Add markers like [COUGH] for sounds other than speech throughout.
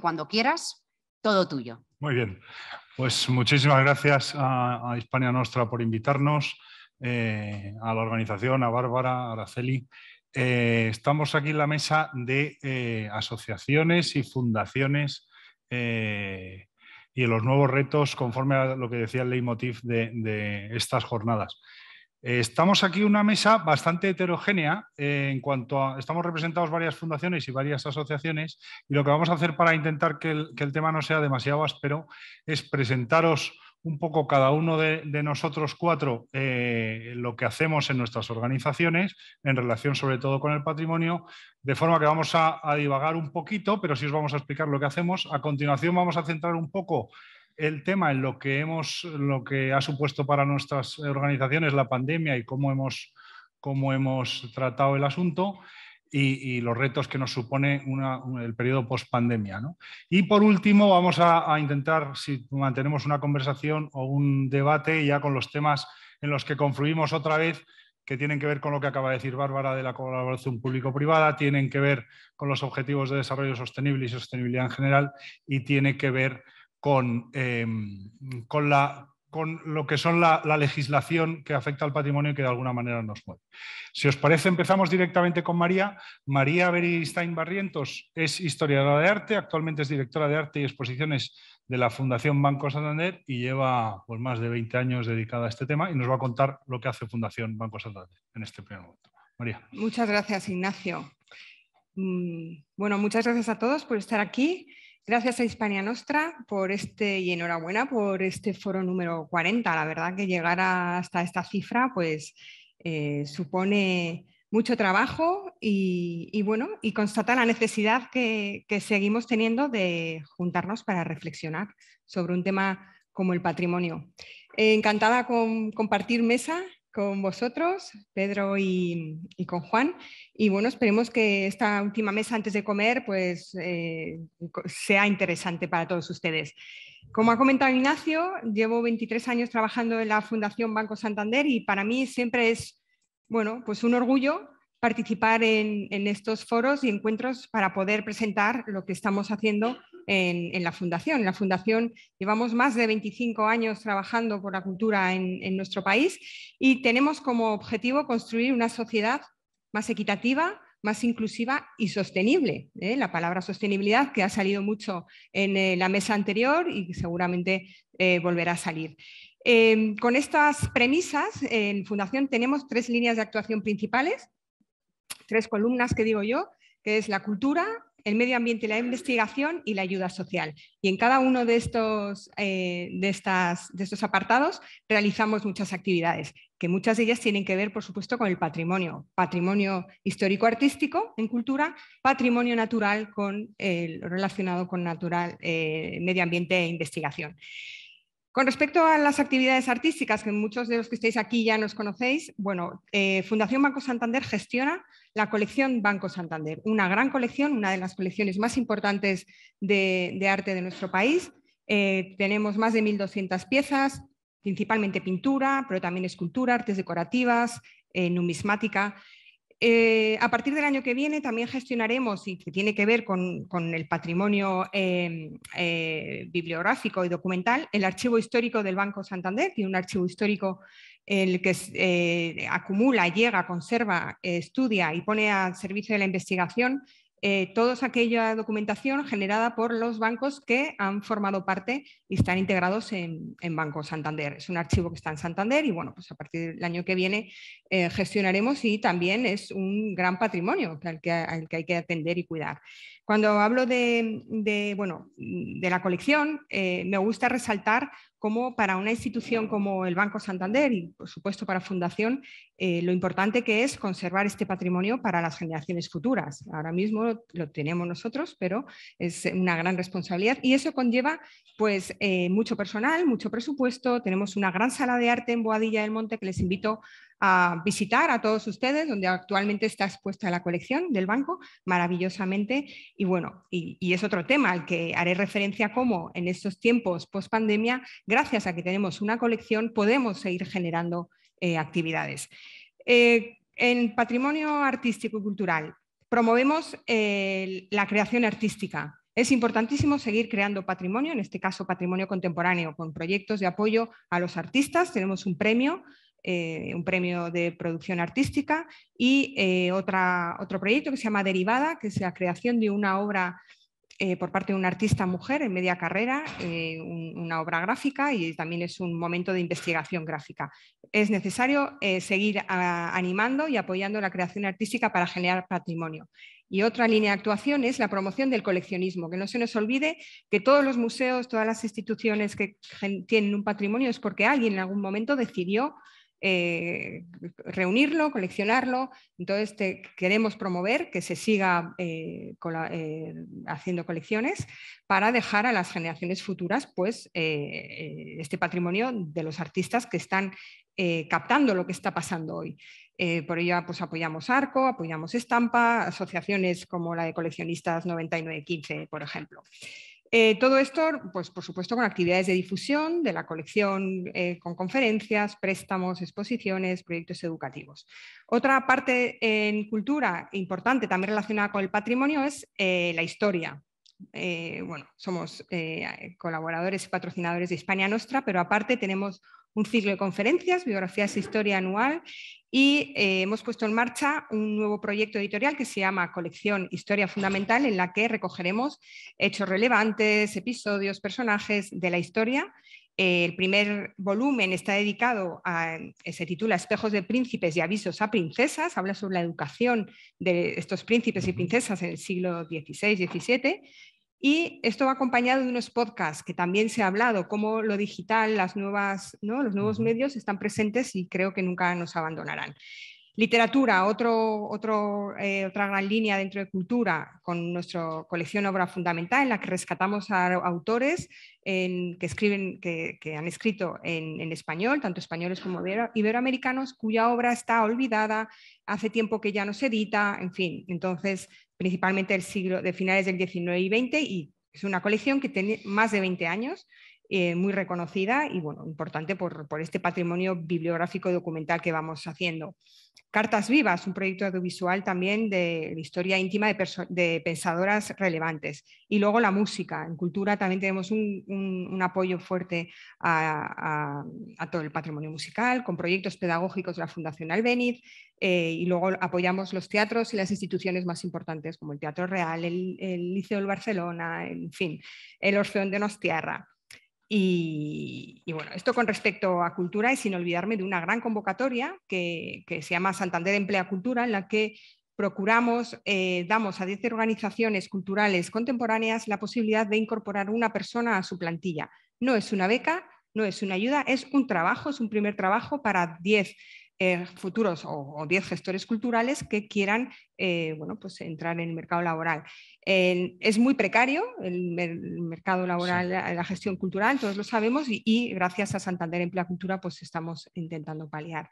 cuando quieras, todo tuyo. Muy bien, pues muchísimas gracias a, Hispania Nostra por invitarnos, eh, a la organización, a Bárbara, a Araceli. Eh, estamos aquí en la mesa de eh, asociaciones y fundaciones y los nuevos retos conforme a lo que decía el leitmotiv de estas jornadas. Eh, estamos aquí una mesa bastante heterogénea eh, en cuanto a, estamos representados varias fundaciones y varias asociaciones y lo que vamos a hacer para intentar que el, tema no sea demasiado áspero es presentaros un poco cada uno de, nosotros cuatro eh, lo que hacemos en nuestras organizaciones en relación sobre todo con el patrimonio, de forma que vamos a, a divagar un poquito, pero sí os vamos a explicar lo que hacemos. A continuación vamos a centrar un poco el tema en lo que hemos, lo que ha supuesto para nuestras organizaciones la pandemia y cómo hemos, hemos tratado el asunto y, los retos que nos supone el periodo post pandemia. Y por último, vamos a, intentar, si mantenemos una conversación o un debate ya con los temas en los que confluimos otra vez, que tienen que ver con lo que acaba de decir Bárbara de la colaboración público-privada, tienen que ver con los objetivos de desarrollo sostenible y sostenibilidad en general y tiene que ver con, em, con, con lo que son la, legislación que afecta al patrimonio y que de alguna manera nos mueve. Si os parece, empezamos directamente con María. María Beristain Barrientos es historiadora de arte, actualmente es directora de arte y exposiciones de la Fundación Banco Santander y lleva pues, más de 20 años dedicada a este tema y nos va a contar lo que hace Fundación Banco Santander en este primer momento. María. Muchas gracias, Ignacio. Mm, bueno, muchas gracias a todos por estar aquí. Gracias a Hispania Nostra por este y enhorabuena por este foro número 40. La verdad que llegar hasta esta cifra pues eh, supone mucho trabajo y, bueno, y constata la necesidad que, seguimos teniendo de juntarnos para reflexionar sobre un tema como el patrimonio. encantada con compartir mesa con vosotros, Pedro y, con Juan. Y bueno, esperemos que esta última mesa antes de comer pues, eh, sea interesante para todos ustedes. Como ha comentado Ignacio, llevo 23 años trabajando en la Fundación Banco Santander y para mí siempre es bueno, pues un orgullo participar en, en estos foros y encuentros para poder presentar lo que estamos haciendo en, la Fundación. En la Fundación llevamos más de 25 años trabajando por la cultura en, nuestro país y tenemos como objetivo construir una sociedad más equitativa, más inclusiva y sostenible. ¿eh? La palabra sostenibilidad que ha salido mucho en eh, la mesa anterior y seguramente eh, volverá a salir. Em, con estas premisas, en Fundación tenemos tres líneas de actuación principales, tres columnas que digo yo, que es la cultura, el medio ambiente, la investigación y la ayuda social. Y en cada uno de estos, eh, de, de estos apartados realizamos muchas actividades, que muchas de ellas tienen que ver, por supuesto, con el patrimonio, patrimonio histórico-artístico en cultura, patrimonio natural con, eh, relacionado con natural, eh, medio ambiente e investigación. Con respecto a las actividades artísticas, que muchos de los que estáis aquí ya nos conocéis, bueno, eh, Fundación Banco Santander gestiona la colección Banco Santander, una gran colección, una de las colecciones más importantes de, arte de nuestro país. Eh, tenemos más de 1.200 piezas, principalmente pintura, pero también escultura, artes decorativas, eh, numismática. Eh, a partir del año que viene también gestionaremos, y que tiene que ver con, el patrimonio em, eh, bibliográfico y documental, el archivo histórico del Banco Santander. es un archivo histórico el que eh, acumula, llega, conserva, estudia y pone al servicio de la investigación eh, toda aquella documentación generada por los bancos que han formado parte y están integrados en, Banco Santander. Es un archivo que está en Santander y bueno, pues a partir del año que viene eh, gestionaremos y también es un gran patrimonio al que, hay que atender y cuidar. Cuando hablo de, la colección, eh, me gusta resaltar como para una institución como el Banco Santander y, por supuesto, para Fundación, eh, lo importante que es conservar este patrimonio para las generaciones futuras. Ahora mismo lo tenemos nosotros, pero es una gran responsabilidad y eso conlleva pues, eh, mucho personal, mucho presupuesto. Tenemos una gran sala de arte en Boadilla del Monte que les invito a visitar a todos ustedes, donde actualmente está expuesta la colección del banco, maravillosamente. Y bueno, y, es otro tema al que haré referencia como en estos tiempos post pandemia, gracias a que tenemos una colección, podemos seguir generando eh, actividades. Eh, en patrimonio artístico y cultural, promovemos eh, la creación artística. Es importantísimo seguir creando patrimonio, en este caso patrimonio contemporáneo, con proyectos de apoyo a los artistas. Tenemos un premio eh, un premio de producción artística y eh, otra, otro proyecto que se llama Derivada, que es la creación de una obra eh, por parte de una artista mujer en media carrera, una obra gráfica y también es un momento de investigación gráfica. Es necesario seguir ah, animando y apoyando la creación artística para generar patrimonio. Y otra línea de actuación es la promoción del coleccionismo, que no se nos olvide que todos los museos, todas las instituciones que tienen un patrimonio es porque alguien en algún momento decidió eh, reunirlo, coleccionarlo. Entonces queremos promover que se siga eh, eh, haciendo colecciones para dejar a las generaciones futuras pues, este patrimonio de los artistas que están captando lo que está pasando hoy. por ello pues, apoyamos Arco, apoyamos Estampa, asociaciones como la de Coleccionistas 9915, por ejemplo. Eh, todo esto, pues por supuesto, con actividades de difusión de la colección, eh, con conferencias, préstamos, exposiciones, proyectos educativos. Otra parte en cultura importante, también relacionada con el patrimonio, es eh, la historia. bueno, somos colaboradores y patrocinadores de Hispania Nostra, pero aparte tenemos un ciclo de conferencias, Biografías e Historia Anual, y eh, hemos puesto en marcha un nuevo proyecto editorial que se llama Colección Historia Fundamental, en la que recogeremos hechos relevantes, episodios, personajes de la historia. Eh, el primer volumen está dedicado a, eh, se titula Espejos de príncipes y avisos a princesas, habla sobre la educación de estos príncipes y princesas en el siglo XVI, XVII, y esto va acompañado de unos podcasts que también se ha hablado, cómo lo digital, las nuevas, los nuevos medios están presentes y creo que nunca nos abandonarán. Literatura, eh, otra gran línea dentro de cultura, con nuestra colección Obra Fundamental, en la que rescatamos a autores que, escriben, que, han escrito en, español, tanto españoles como iberoamericanos, cuya obra está olvidada, hace tiempo que ya no se edita, en fin, entonces principalmente del siglo, de finales del XIX y XX, y es una colección que tiene más de 20 años eh, muy reconocida y bueno, importante por, por, este patrimonio bibliográfico documental que vamos haciendo. Cartas Vivas, un proyecto audiovisual también de, historia íntima de, de, pensadoras relevantes. Y luego la música. En cultura también tenemos un, apoyo fuerte a, todo el patrimonio musical, con proyectos pedagógicos de la Fundación Albeniz. Eh, y luego apoyamos los teatros y las instituciones más importantes, como el Teatro Real, el, Liceo del Barcelona, en fin, el Orfeón de Nostiarra. Y, bueno, esto con respecto a cultura y sin olvidarme de una gran convocatoria que, se llama Santander Emplea Cultura, en la que procuramos, eh, damos a 10 organizaciones culturales contemporáneas la posibilidad de incorporar una persona a su plantilla. No es una beca, no es una ayuda, es un trabajo, es un primer trabajo para 10 eh, futuros o 10 gestores culturales que quieran eh, bueno, pues entrar en el mercado laboral. es muy precario el, mercado laboral, la, gestión cultural, todos lo sabemos, y, gracias a Santander Emplea Cultura pues estamos intentando paliar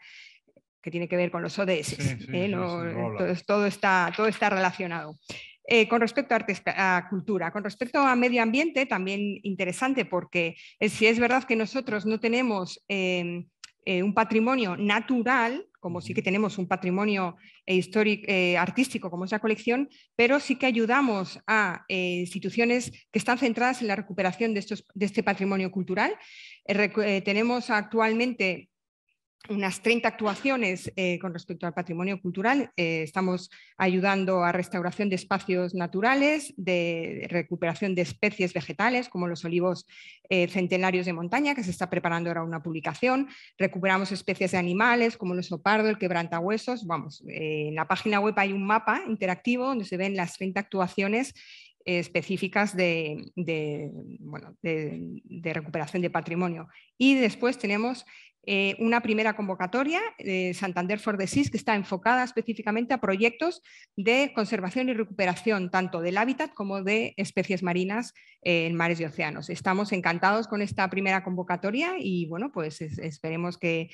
que tiene que ver con los ODS. ¿eh? todo está, todo está relacionado. con respecto a, cultura, con respecto a medio ambiente, también interesante porque si es verdad que nosotros no tenemos eh, un patrimonio natural, como sí que tenemos un patrimonio eh, histórico, eh, artístico como es la colección, pero sí que ayudamos a instituciones que están centradas en la recuperación de, estos, de este patrimonio cultural. tenemos actualmente unas 30 actuaciones eh, con respecto al patrimonio cultural. Eh, estamos ayudando a restauración de espacios naturales, de recuperación de especies vegetales, como los olivos eh, centenarios de montaña, que se está preparando ahora una publicación. Recuperamos especies de animales, como el oso pardo, el quebrantahuesos. Vamos, en la página web hay un mapa interactivo donde se ven las 30 actuaciones específicas de, recuperación de patrimonio. Y después tenemos eh, una primera convocatoria, de eh, Santander for the Seas, que está enfocada específicamente a proyectos de conservación y recuperación, tanto del hábitat como de especies marinas eh, en mares y océanos. Estamos encantados con esta primera convocatoria y bueno, pues esperemos que,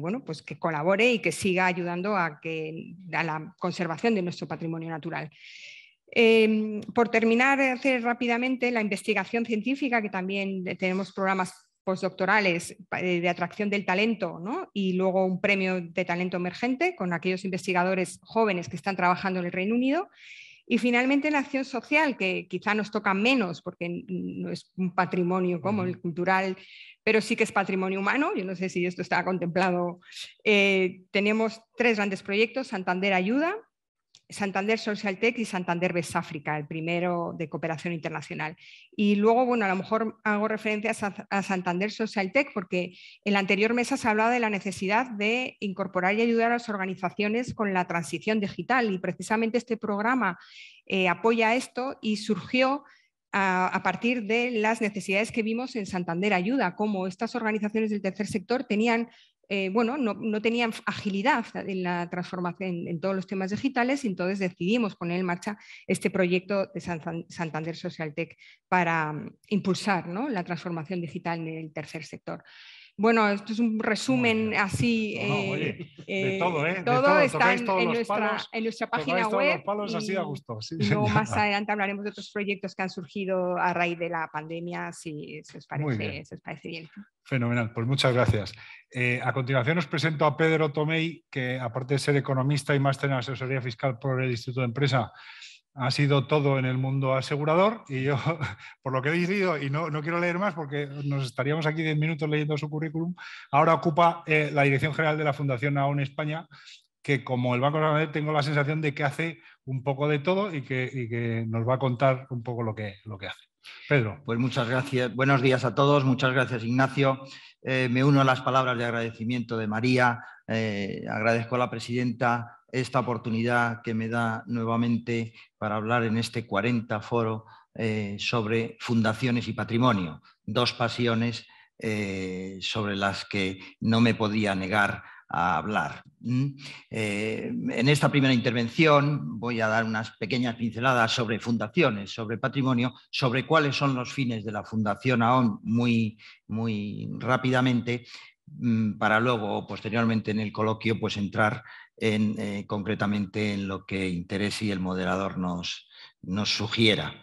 bueno, pues que colabore y que siga ayudando a, que, a la conservación de nuestro patrimonio natural. Em, por terminar, hacer rápidamente la investigación científica, que también tenemos programas postdoctorales eh, de atracción del talento y luego un premio de talento emergente con aquellos investigadores jóvenes que están trabajando en el Reino Unido. Y finalmente la acción social, que quizá nos toca menos porque no es un patrimonio como el cultural, pero sí que es patrimonio humano. Yo no sé si esto está contemplado. Eh, tenemos tres grandes proyectos, Santander Ayuda, Santander Social Tech y Santander Vesáfrica, el primero de cooperación internacional. Y luego, bueno, a lo mejor hago referencia a Santander Social Tech porque en la anterior mesa se hablaba de la necesidad de incorporar y ayudar a las organizaciones con la transición digital y precisamente este programa eh, apoya esto y surgió a, a partir de las necesidades que vimos en Santander Ayuda, cómo estas organizaciones del tercer sector tenían eh, bueno, no, tenían agilidad en la transformación en, todos los temas digitales y entonces decidimos poner en marcha este proyecto de Santander Social Tech para mm, impulsar la transformación digital en el tercer sector. Bueno, esto es un resumen así. Eh, eh, ¿eh? de todo, ¿eh? Todo, está en, nuestra, página web. luego [LAUGHS] más adelante hablaremos de otros proyectos que han surgido a raíz de la pandemia, si se os parece bien. Fenomenal, pues muchas gracias. a continuación os presento a Pedro Tomei, que aparte de ser economista y máster en asesoría fiscal por el Instituto de Empresa, ha sido todo en el mundo asegurador y yo, [LAUGHS] por lo que he decidido, y no, quiero leer más porque nos estaríamos aquí 10 minutos leyendo su currículum, ahora ocupa eh, la dirección general de la Fundación AON España, que como el Banco de Santander tengo la sensación de que hace un poco de todo y que, nos va a contar un poco lo que, lo que hace. Pedro. Pues muchas gracias. Buenos días a todos. Muchas gracias, Ignacio. Eh, me uno a las palabras de agradecimiento de María. Eh, agradezco a la presidenta esta oportunidad que me da nuevamente para hablar en este 40 foro eh, sobre fundaciones y patrimonio, dos pasiones eh, sobre las que no me podía negar a hablar. Eh, en esta primera intervención voy a dar unas pequeñas pinceladas sobre fundaciones, sobre patrimonio, sobre cuáles son los fines de la Fundación AON muy, muy rápidamente, para luego, posteriormente en el coloquio, pues entrar en, eh, concretamente en lo que interese y el moderador nos, sugiera.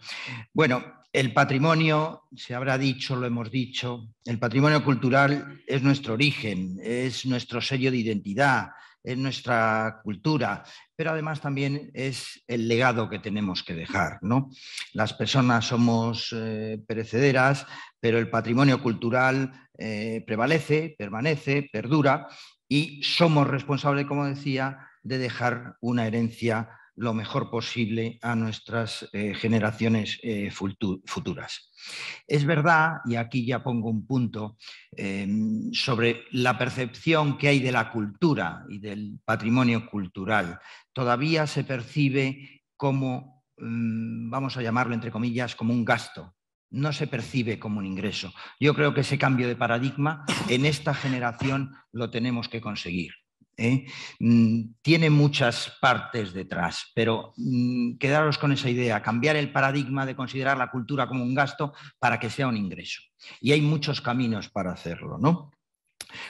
Bueno, el patrimonio, se habrá dicho, lo hemos dicho, el patrimonio cultural es nuestro origen, es nuestro sello de identidad, es nuestra cultura, pero además también es el legado que tenemos que dejar. ¿no? Las personas somos eh, perecederas, pero el patrimonio cultural eh, prevalece, permanece, perdura y somos responsables, como decía, de dejar una herencia lo mejor posible a nuestras eh, generaciones eh, futuras. Es verdad, y aquí ya pongo un punto, em, sobre la percepción que hay de la cultura y del patrimonio cultural. Todavía se percibe como, em, vamos a llamarlo entre comillas, como un gasto, no se percibe como un ingreso. Yo creo que ese cambio de paradigma en esta generación lo tenemos que conseguir. ¿eh? Mm, tiene muchas partes detrás, pero mm, quedaros con esa idea, cambiar el paradigma de considerar la cultura como un gasto para que sea un ingreso. Y hay muchos caminos para hacerlo, ¿no?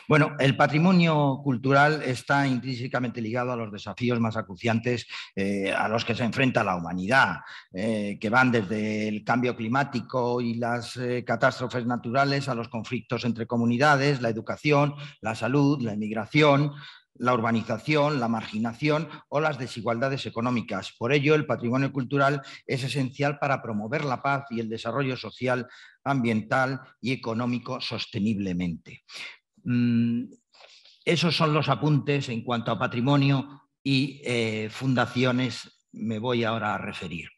Bueno, el patrimonio cultural está intrínsecamente ligado a los desafíos más acuciantes eh, a los que se enfrenta la humanidad, eh, que van desde el cambio climático y las eh, catástrofes naturales a los conflictos entre comunidades, la educación, la salud, la inmigración, la urbanización, la marginación o las desigualdades económicas. Por ello, el patrimonio cultural es esencial para promover la paz y el desarrollo social, ambiental y económico sosteniblemente. Mm, esos son los apuntes en cuanto a patrimonio y eh, fundaciones me voy ahora a referir.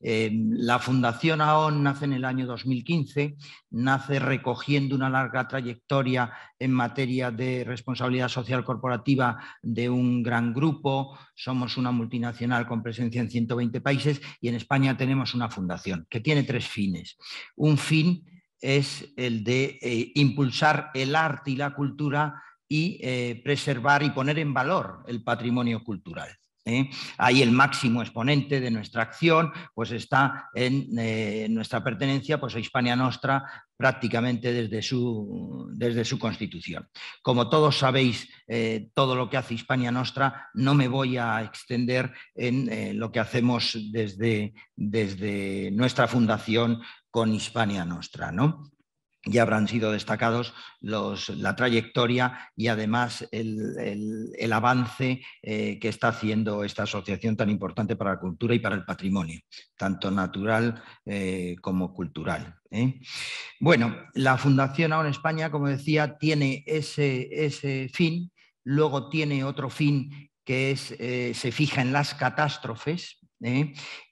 Eh, la Fundación AON nace en el año 2015, nace recogiendo una larga trayectoria en materia de responsabilidad social corporativa de un gran grupo. Somos una multinacional con presencia en 120 países y en España tenemos una fundación que tiene tres fines. Un fin es el de eh, impulsar el arte y la cultura y eh, preservar y poner en valor el patrimonio cultural. ¿eh? Ahí el máximo exponente de nuestra acción pues está en eh, nuestra pertenencia pues, a Hispania Nostra prácticamente desde su, constitución. Como todos sabéis, eh, todo lo que hace Hispania Nostra, no me voy a extender en lo que hacemos desde, desde nuestra fundación con Hispania Nostra. ¿no? ya habrán sido destacados la trayectoria y además el, avance eh, que está haciendo esta asociación tan importante para la cultura y para el patrimonio, tanto natural eh, como cultural. ¿eh? Bueno, la Fundación Ahora España, como decía, tiene ese, ese fin, luego tiene otro fin que es, se fija en las catástrofes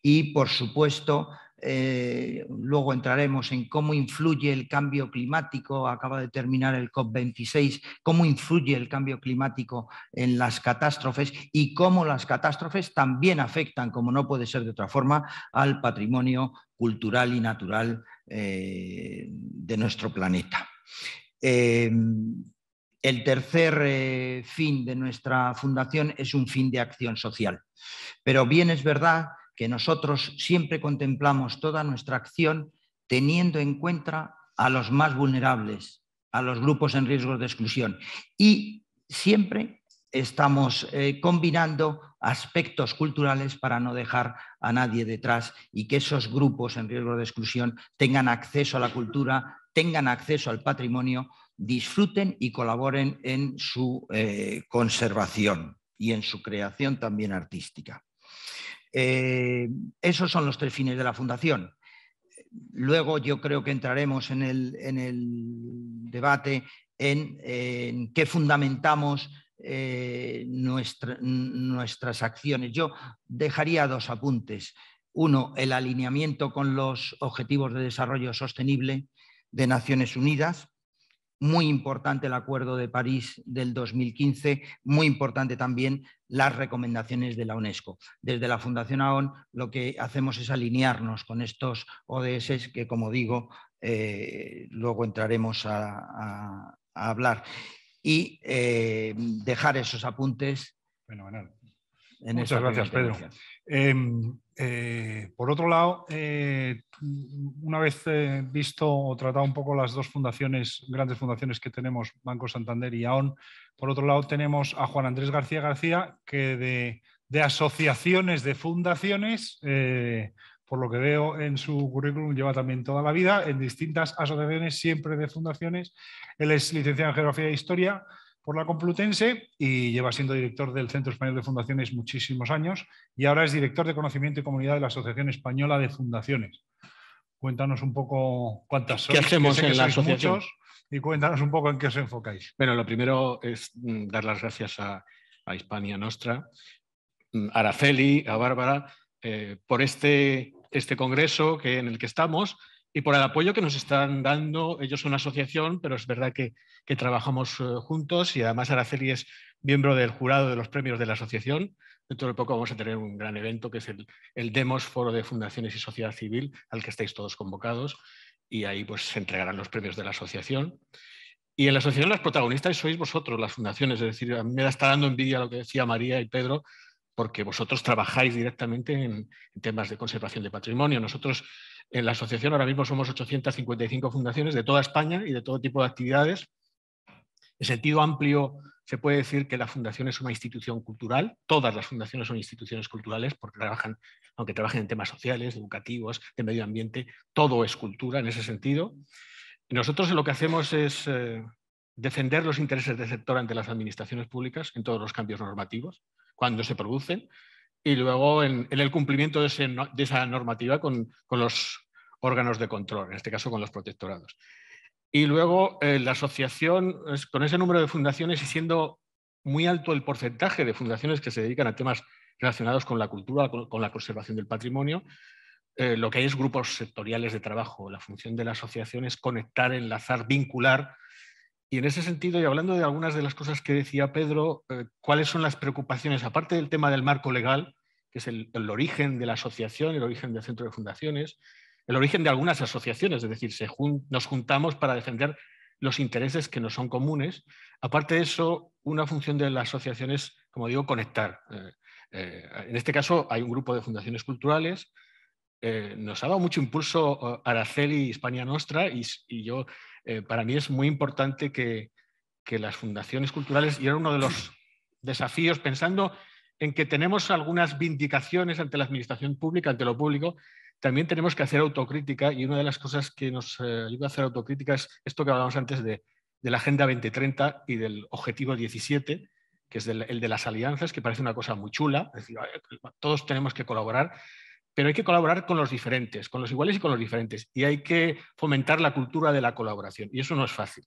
y, por supuesto, eh, luego entraremos en cómo influye el cambio climático, acaba de terminar el COP26, cómo influye el cambio climático en las catástrofes y cómo las catástrofes también afectan, como no puede ser de otra forma, al patrimonio cultural y natural eh, de nuestro planeta. Em, el tercer eh, fin de nuestra fundación es un fin de acción social. Pero bien es verdad que nosotros siempre contemplamos toda nuestra acción teniendo en cuenta a los más vulnerables, a los grupos en riesgo de exclusión. Y siempre estamos eh, combinando aspectos culturales para no dejar a nadie detrás y que esos grupos en riesgo de exclusión tengan acceso a la cultura, tengan acceso al patrimonio, disfruten y colaboren en su eh, conservación y en su creación también artística. Eh, esos son los tres fines de la fundación. Luego yo creo que entraremos en el, debate en, qué fundamentamos eh, nuestras acciones. Yo dejaría dos apuntes. Uno, el alineamiento con los Objetivos de Desarrollo Sostenible de Naciones Unidas, muy importante el Acuerdo de París del 2015, muy importante también las recomendaciones de la UNESCO. Desde la Fundación AON lo que hacemos es alinearnos con estos ODS que, como digo, eh, luego entraremos a, hablar y eh, dejar esos apuntes Fenomenal. Muchas gracias, Pedro. Em, eh, por otro lado, eh, una vez eh, visto o tratado un poco las dos fundaciones, grandes fundaciones que tenemos, Banco Santander y AON, por otro lado tenemos a Juan Andrés García García, que de asociaciones de fundaciones por lo que veo en su currículum, lleva también toda la vida en distintas asociaciones, siempre de fundaciones. Él es licenciado en Geografía e Historia, por la Complutense y lleva siendo director del Centro Español de Fundaciones muchísimos años y ahora es director de Conocimiento y Comunidad de la Asociación Española de Fundaciones. Cuéntanos un poco cuántas sois, ¿Qué hacemos en la asociación? y cuéntanos un poco en qué os enfocáis. Bueno, lo primero es dar las gracias a, Hispania Nostra, a Araceli, a Bárbara, eh, por este, este congreso que, en el que estamos, y por el apoyo que nos están dando. Ellos son una asociación, pero es verdad que, trabajamos eh, juntos y además Araceli es miembro del jurado de los premios de la asociación. Dentro de poco vamos a tener un gran evento que es el, el DEMOS, Foro de Fundaciones y Sociedad Civil, al que estáis todos convocados y ahí pues se entregarán los premios de la asociación. Y en la asociación las protagonistas sois vosotros, las fundaciones, es decir, a me está dando envidia lo que decía María y Pedro, porque vosotros trabajáis directamente en, temas de conservación de patrimonio. Nosotros en la asociación ahora mismo somos 855 fundaciones de toda España y de todo tipo de actividades. En sentido amplio, se puede decir que la fundación es una institución cultural. Todas las fundaciones son instituciones culturales porque trabajan, aunque trabajen en temas sociales, educativos, de medio ambiente, todo es cultura en ese sentido. Nosotros lo que hacemos es eh, defender los intereses del sector ante las administraciones públicas en todos los cambios normativos cuando se producen, y luego en, el cumplimiento de, esa normativa con, los órganos de control, en este caso con los protectorados. Y luego eh, la asociación, con ese número de fundaciones y siendo muy alto el porcentaje de fundaciones que se dedican a temas relacionados con la cultura, con la conservación del patrimonio, eh, lo que hay es grupos sectoriales de trabajo. La función de la asociación es conectar, enlazar, vincular y en ese sentido, y hablando de algunas de las cosas que decía Pedro, eh, ¿cuáles son las preocupaciones, aparte del tema del marco legal, que es el, origen de la asociación, el origen del centro de fundaciones, el origen de algunas asociaciones, es decir, nos juntamos para defender los intereses que nos son comunes. Aparte de eso, una función de la asociación es, como digo, conectar. Eh, eh, en este caso, hay un grupo de fundaciones culturales. nos ha dado mucho impulso Araceli España Nostra y, yo eh, para mí es muy importante que, las fundaciones culturales, y era uno de los [CLEARS THROAT] desafíos, pensando en que tenemos algunas vindicaciones ante la administración pública, ante lo público, también tenemos que hacer autocrítica y una de las cosas que nos eh, ayuda a hacer autocrítica es esto que hablamos antes de, la Agenda 2030 y del Objetivo 17, que es el de las alianzas, que parece una cosa muy chula, es decir, todos tenemos que colaborar, pero hay que colaborar con los diferentes, con los iguales y con los diferentes, y hay que fomentar la cultura de la colaboración, y eso no es fácil.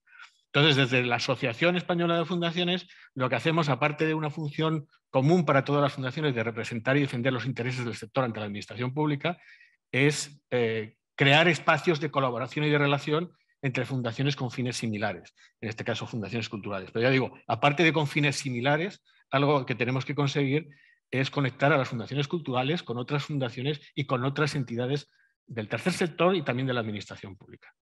Entonces, desde la Asociación Española de Fundaciones, lo que hacemos, aparte de una función común para todas las fundaciones de representar y defender los intereses del sector ante la administración pública, es eh, crear espacios de colaboración y de relación entre fundaciones con fines similares, en este caso fundaciones culturales. Pero ya digo, aparte de con fines similares, algo que tenemos que conseguir es conectar a las fundaciones culturales con otras fundaciones y con otras entidades del tercer sector y también de la administración pública.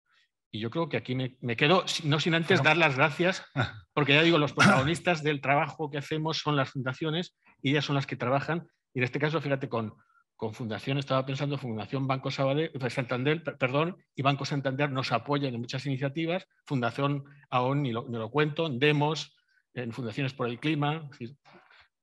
Y yo creo que aquí me, quedo, no sin antes dar las gracias, [LAUGHS] porque ya digo, los protagonistas del trabajo que hacemos son las fundaciones y ellas son las que trabajan. Y en este caso, fíjate, con, con Fundación, estaba pensando, Fundación Banco eh, Santander, perdón, y Banco Santander nos apoyan en muchas iniciativas. Fundación AON, ni lo, lo cuento, Demos, en Fundaciones por el Clima,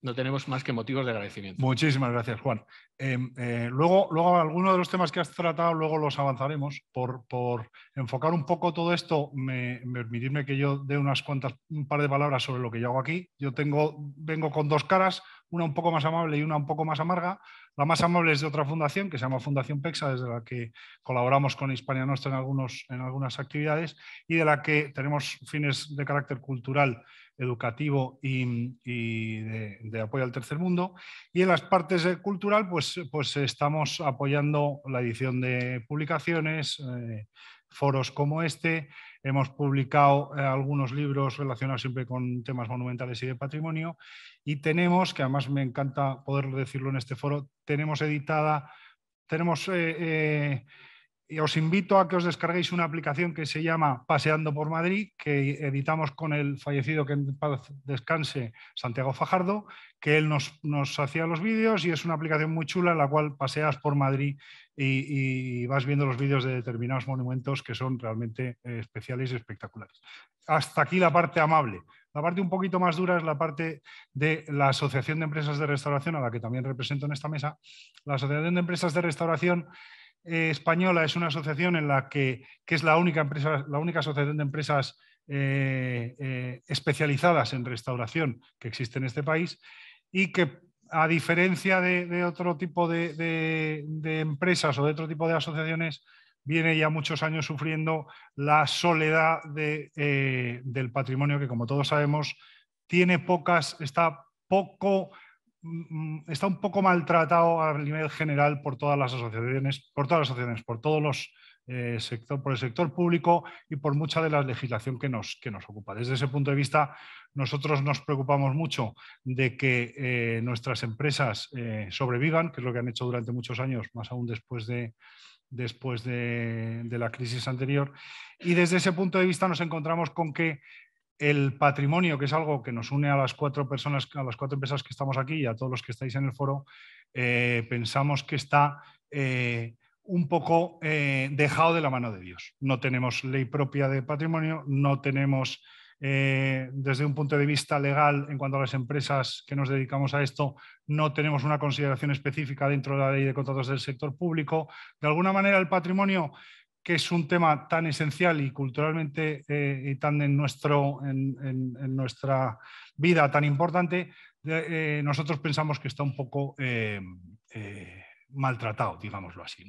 no tenemos más que motivos de agradecimiento. Muchísimas gracias, Juan. Em, eh, luego, luego, algunos de los temas que has tratado, luego los avanzaremos. Por, por enfocar un poco todo esto, me, permitirme que yo dé unas cuantas, un par de palabras sobre lo que yo hago aquí. Yo tengo, vengo con dos caras, una un poco más amable y una un poco más amarga. La más amable es de otra fundación, que se llama Fundación PEXA, desde la que colaboramos con Hispania Nostra en, algunos, en algunas actividades y de la que tenemos fines de carácter cultural educativo y, de, apoyo al tercer mundo. Y en las partes eh, cultural, pues, pues estamos apoyando la edición de publicaciones, eh, foros como este. Hemos publicado eh, algunos libros relacionados siempre con temas monumentales y de patrimonio. Y tenemos, que además me encanta poder decirlo en este foro, tenemos editada, tenemos os invito a que os descarguéis una aplicación que se llama Paseando por Madrid, que editamos con el fallecido que en paz descanse Santiago Fajardo, que él nos, hacía los vídeos y es una aplicación muy chula en la cual paseas por Madrid y, vas viendo los vídeos de determinados monumentos que son realmente eh, especiales y espectaculares. Hasta aquí la parte amable. La parte un poquito más dura es la parte de la Asociación de Empresas de Restauración, a la que también represento en esta mesa. La Asociación de Empresas de Restauración eh, española es una asociación en la que, es la única, empresa, la única asociación de empresas eh, eh, especializadas en restauración que existe en este país y que a diferencia de, otro tipo de, empresas o de otro tipo de asociaciones, viene ya muchos años sufriendo la soledad del patrimonio que, como todos sabemos, tiene pocas, está poco Mm, mm, está un poco maltratado a nivel general por todas las asociaciones, por todas las asociaciones, por todos los eh, sector, por el sector público y por mucha de la legislación que nos, que nos ocupa. Desde ese punto de vista, nosotros nos preocupamos mucho de que eh, nuestras empresas eh, sobrevivan, que es lo que han hecho durante muchos años, más aún después de, después de, la crisis anterior. Y desde ese punto de vista nos encontramos con que el patrimonio, que es algo que nos une a las cuatro personas, a las cuatro empresas que estamos aquí y a todos los que estáis en el foro, eh, pensamos que está eh, un poco eh, dejado de la mano de Dios. No tenemos ley propia de patrimonio, no tenemos desde un punto de vista legal en cuanto a las empresas que nos dedicamos a esto, no tenemos una consideración específica dentro de la ley de contratos del sector público. De alguna manera el patrimonio que es un tema tan esencial y culturalmente eh, y tan en, nuestro, en, nuestra vida tan importante, eh, nosotros pensamos que está un poco eh, maltratado, digámoslo así.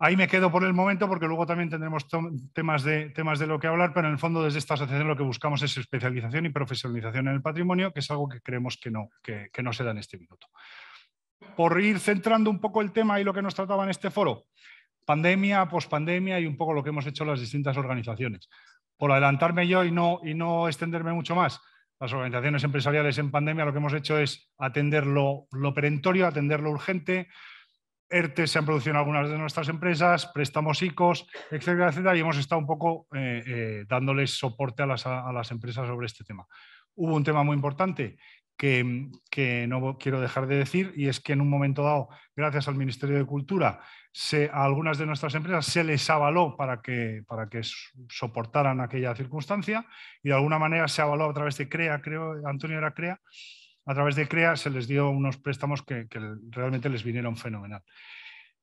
Ahí me quedo por el momento porque luego también tendremos temas de, temas de lo que hablar, pero en el fondo desde esta asociación lo que buscamos es especialización y profesionalización en el patrimonio, que es algo que creemos que no se da en este minuto. Por ir centrando un poco el tema y lo que nos trataba en este foro, pandemia, pospandemia y un poco lo que hemos hecho las distintas organizaciones. Por adelantarme yo y no, extenderme mucho más, las organizaciones empresariales en pandemia lo que hemos hecho es atender lo, perentorio, atender lo urgente. ERTE se han producido en algunas de nuestras empresas, préstamos ICOs, etcétera, etcétera, y hemos estado un poco eh, eh, dándoles soporte a las empresas sobre este tema. Hubo un tema muy importante Mm, que, no quiero dejar de decir, y es que en un momento dado, gracias al Ministerio de Cultura, a algunas de nuestras empresas se les avaló para que, para que soportaran aquella circunstancia, y de alguna manera se avaló a través de CREA, creo, Antonio era CREA, a través de CREA se les dio unos préstamos que, realmente les vinieron fenomenal.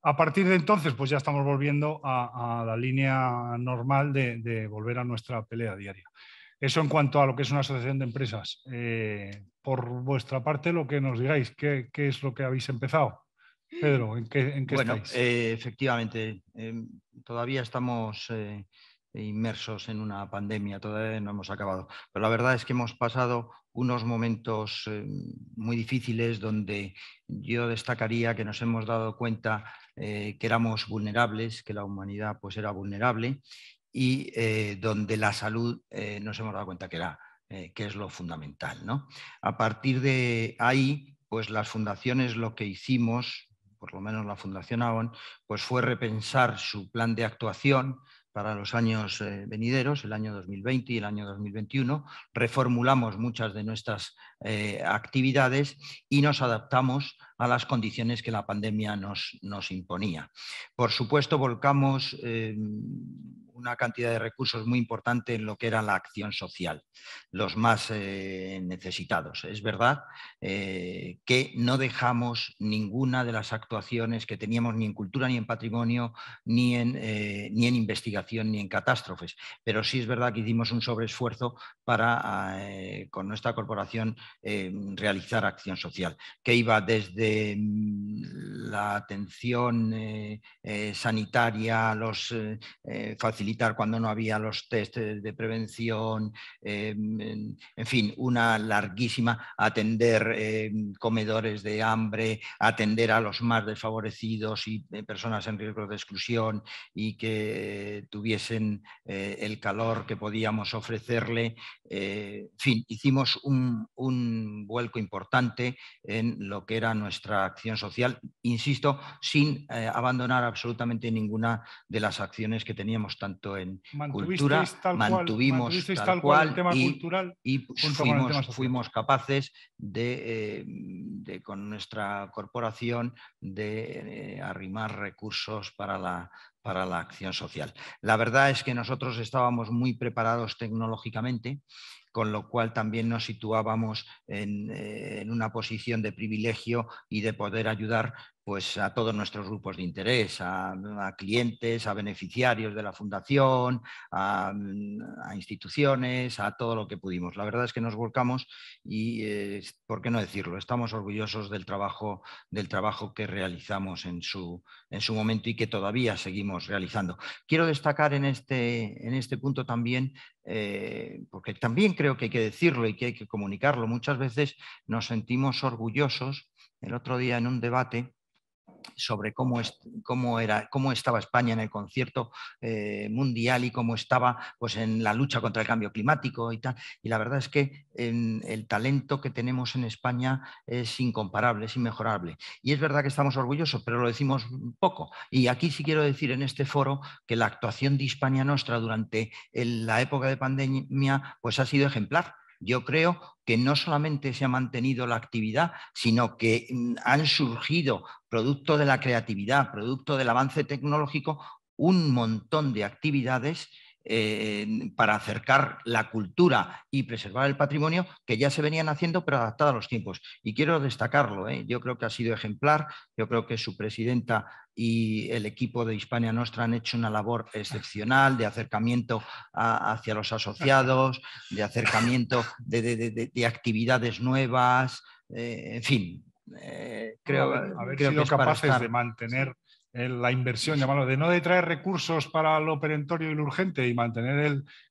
A partir de entonces, pues ya estamos volviendo a, la línea normal de volver a nuestra pelea diaria. Eso en cuanto a lo que es una asociación de empresas. Eh, por vuestra parte, lo que nos digáis, ¿qué, es lo que habéis empezado? Pedro, ¿en qué, en bueno, eh, efectivamente, em, todavía estamos eh, inmersos en una pandemia, todavía no hemos acabado. Pero la verdad es que hemos pasado unos momentos em, muy difíciles donde yo destacaría que nos hemos dado cuenta que éramos vulnerables, que la humanidad pues era vulnerable y eh, donde la salud eh, nos hemos dado cuenta que, era, eh, que es lo fundamental. ¿no? A partir de ahí, pues las fundaciones lo que hicimos, por lo menos la Fundación AON, pues fue repensar su plan de actuación para los años venideros, el año 2020 y el año 2021, reformulamos muchas de nuestras actividades y nos adaptamos a las condiciones que la pandemia nos, nos imponía. Por supuesto, volcamos em, una cantidad de recursos muy importante en lo que era la acción social, los más eh, necesitados. Es verdad eh, que no dejamos ninguna de las actuaciones que teníamos ni en cultura, ni en patrimonio, ni en, eh, ni en investigación, ni en catástrofes, pero sí es verdad que hicimos un sobreesfuerzo para, con nuestra corporación, realizar acción social, que iba desde mm, la atención sanitaria, a los facilitadores, cuando no había los test de prevención, eh, en fin, una larguísima, atender eh, comedores de hambre, atender a los más desfavorecidos y eh, personas en riesgo de exclusión y que tuviesen el calor que podíamos ofrecerle. en fin, hicimos un, vuelco importante en lo que era nuestra acción social, insisto, sin abandonar absolutamente ninguna de las acciones que teníamos tanto tanto en cultura, mantuvimos tal, cual, tema y, cultural, y fuimos, fuimos, capaces eh, de, con nuestra corporación de eh, arrimar recursos para la, para la acción social. La verdad es que nosotros estábamos muy preparados tecnológicamente con lo cual también nos situábamos en, eh, en, una posición de privilegio y de poder ayudar pues a todos nuestros grupos de interés, a, clientes, a beneficiarios de la fundación, a, instituciones, a todo lo que pudimos. La verdad es que nos volcamos y, eh, ¿por qué no decirlo? Estamos orgullosos del trabajo, del trabajo que realizamos en su, momento y que todavía seguimos realizando. Quiero destacar en este, en este punto también eh, porque también creo que hay que decirlo y que hay que comunicarlo. Muchas veces nos sentimos orgullosos. El otro día en un debate sobre cómo, cómo, era, cómo estaba España en el concierto eh, mundial y cómo estaba pues, en la lucha contra el cambio climático y tal. Y la verdad es que el talento que tenemos en España es incomparable, es inmejorable. Y es verdad que estamos orgullosos, pero lo decimos poco. Y aquí sí quiero decir en este foro que la actuación de Hispania Nostra durante la época de pandemia pues, ha sido ejemplar yo creo que no solamente se ha mantenido la actividad, sino que mm, han surgido, producto de la creatividad, producto del avance tecnológico, un montón de actividades eh, para acercar la cultura y preservar el patrimonio que ya se venían haciendo, pero adaptada a los tiempos. Y quiero destacarlo, ¿eh? yo creo que ha sido ejemplar, yo creo que su presidenta y el equipo de Hispania Nostra han hecho una labor excepcional de acercamiento hacia los asociados, de acercamiento de, actividades nuevas, eh, en fin. creo, a ver, que capaces de mantener la inversión, llamarlo, de no de traer recursos para lo perentorio y urgente y mantener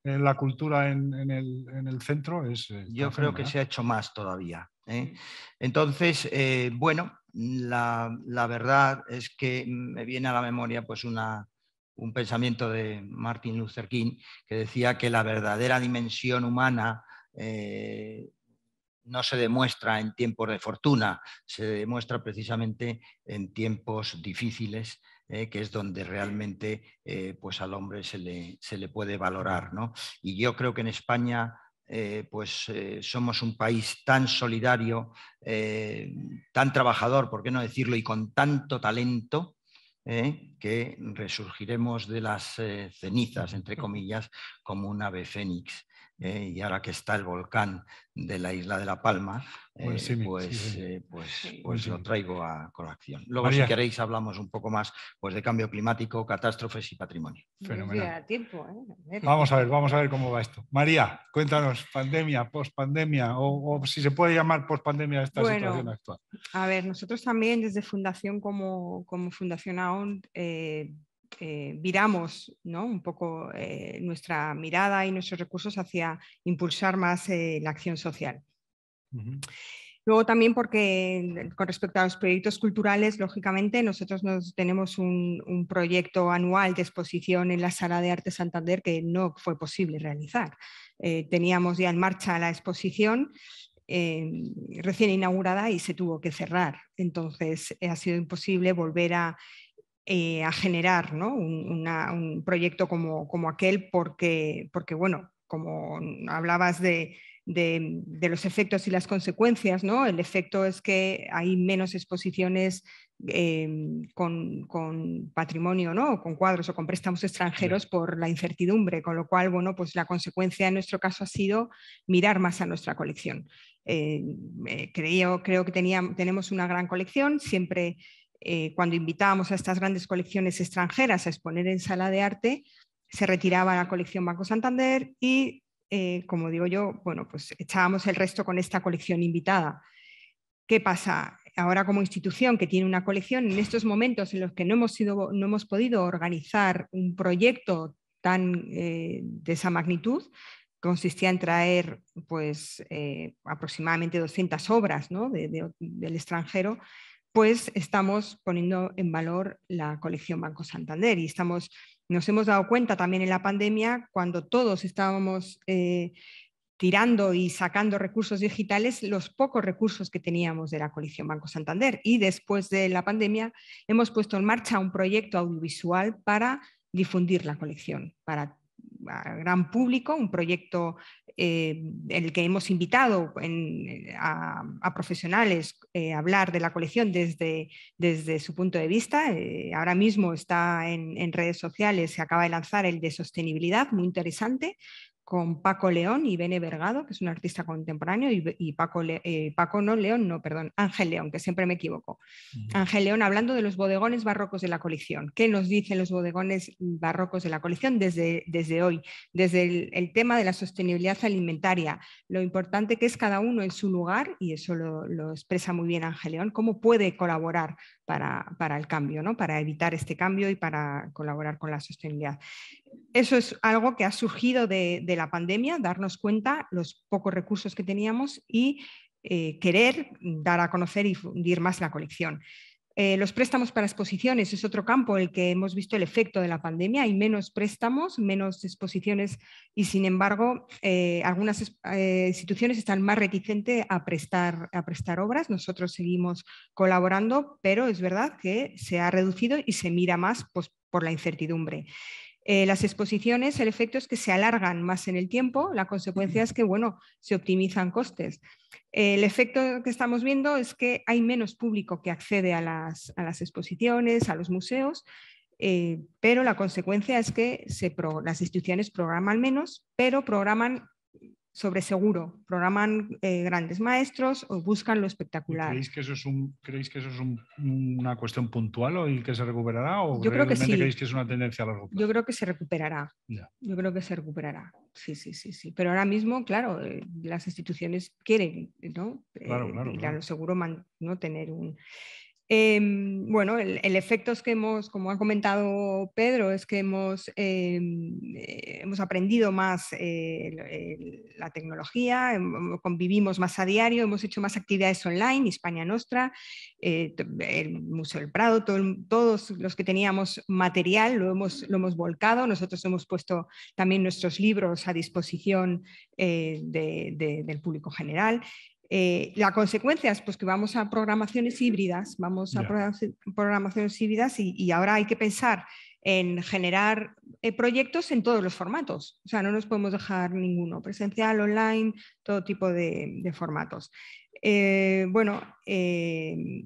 el, la cultura en, en, el, en, el, centro es... Eh, Yo creo que se ha hecho más todavía. ¿eh? Entonces, eh, bueno, la, la, verdad es que me viene a la memoria pues una, un pensamiento de Martin Luther King que decía que la verdadera dimensión humana no se demuestra en tiempos de fortuna, se demuestra precisamente en tiempos difíciles, eh, que es donde realmente eh, pues al hombre se le, puede valorar. ¿no? Y yo creo que en España eh, pues somos un país tan solidario, tan trabajador, por qué no decirlo, y con tanto talento, que resurgiremos de las cenizas, entre comillas, como un ave fénix. Eh, y ahora que está el volcán de la isla de La Palma, pues, pues, lo traigo a colación. Luego, si queréis, hablamos un poco más pues, de cambio climático, catástrofes y patrimonio. Fenomenal. ¿eh? vamos a ver, vamos a ver cómo va esto. María, cuéntanos, pandemia, pospandemia, o, o si se puede llamar pospandemia esta situación actual. A ver, nosotros también desde Fundación como, como Fundación AON eh, eh, viramos un poco eh, nuestra mirada y nuestros recursos hacia impulsar más eh, la acción social. Luego también porque con respecto a los proyectos culturales, lógicamente nosotros nos tenemos un, proyecto anual de exposición en la Sala de Arte Santander que no fue posible realizar. teníamos ya en marcha la exposición, recién inaugurada y se tuvo que cerrar. Entonces ha sido imposible volver a eh, a generar un, proyecto como, aquel porque, porque, bueno, como hablabas de, los efectos y las consecuencias, ¿no? El efecto es que hay menos exposiciones em, con, patrimonio, con cuadros o con préstamos extranjeros por la incertidumbre, con lo cual, bueno, pues la consecuencia en nuestro caso ha sido mirar más a nuestra colección. Eh, eh, creo, que tenemos una gran colección, siempre eh, cuando invitábamos a estas grandes colecciones extranjeras a exponer en sala de arte, se retiraba la colección Banco Santander y, eh, como digo yo, bueno, pues echábamos el resto con esta colección invitada. ¿Qué pasa? Ahora como institución que tiene una colección, en estos momentos en los que no hemos, sido, no hemos podido organizar un proyecto tan eh, de esa magnitud, consistía en traer pues, aproximadamente 200 obras ¿no? del extranjero, pues estamos poniendo en valor la colección Banco Santander y estamos, nos hemos dado cuenta también en la pandemia, cuando todos estábamos eh, tirando y sacando recursos digitales, los pocos recursos que teníamos de la colección Banco Santander. Y después de la pandemia hemos puesto en marcha un proyecto audiovisual para difundir la colección, para gran público, un proyecto en eh, el que hemos invitado eh, a, profesionales eh, a hablar de la colección desde, su punto de vista. ahora mismo está en, en, redes sociales, se acaba de lanzar el de sostenibilidad, muy interesante, con Paco León y Bene Vergado, que es un artista contemporáneo, y, Paco, eh, Paco, no, León, no, perdón, Ángel León, que siempre me equivoco. Ángel León hablando de los bodegones barrocos de la colección. ¿Qué nos dicen los bodegones barrocos de la colección desde, desde hoy? Desde el, tema de la sostenibilidad alimentaria, lo importante que es cada uno en su lugar, y eso lo, lo expresa muy bien Ángel León, cómo puede colaborar para, para el cambio, ¿no? para evitar este cambio y para colaborar con la sostenibilidad eso es algo que ha surgido de, la pandemia, darnos cuenta los pocos recursos que teníamos y eh, querer dar a conocer y fundir más la colección. Eh, los préstamos para exposiciones es otro campo en el que hemos visto el efecto de la pandemia. Hay menos préstamos, menos exposiciones y, sin embargo, eh, algunas instituciones están más reticentes a prestar, obras. Nosotros seguimos colaborando, pero es verdad que se ha reducido y se mira más pues, por la incertidumbre. Eh, las exposiciones, el efecto es que se alargan más en el tiempo, la consecuencia es que, bueno, se optimizan costes. el efecto que estamos viendo es que hay menos público que accede a las, exposiciones, a los museos, eh, pero la consecuencia es que se las instituciones programan menos, pero programan sobre seguro, programan eh, grandes maestros o buscan lo espectacular. ¿Creéis que eso es, un, ¿creéis que eso es una cuestión puntual o el que se recuperará? ¿O Yo creo que sí. creéis que es una tendencia a largo Yo creo que se recuperará. Yo creo que se recuperará. Sí, sí, sí, sí. Pero ahora mismo, claro, eh, las instituciones quieren, ¿no? Claro, eh, claro, claro, seguro ¿no? tener un. Em, bueno, el, efecto es que hemos, como ha comentado Pedro, es que hemos, em, eh, aprendido más eh, la tecnología, convivimos más a diario, hemos hecho más actividades online, Hispania Nostra, eh, el Museo del Prado, todos los que teníamos material lo hemos, hemos volcado, nosotros hemos puesto también nuestros libros a disposición del público general eh, la consecuencia es pues, que vamos a programaciones híbridas, vamos a programaciones híbridas y, ahora hay que pensar en generar eh, proyectos en todos los formatos. O sea, no nos podemos dejar ninguno, presencial, online, todo tipo de, formatos. Eh, bueno, el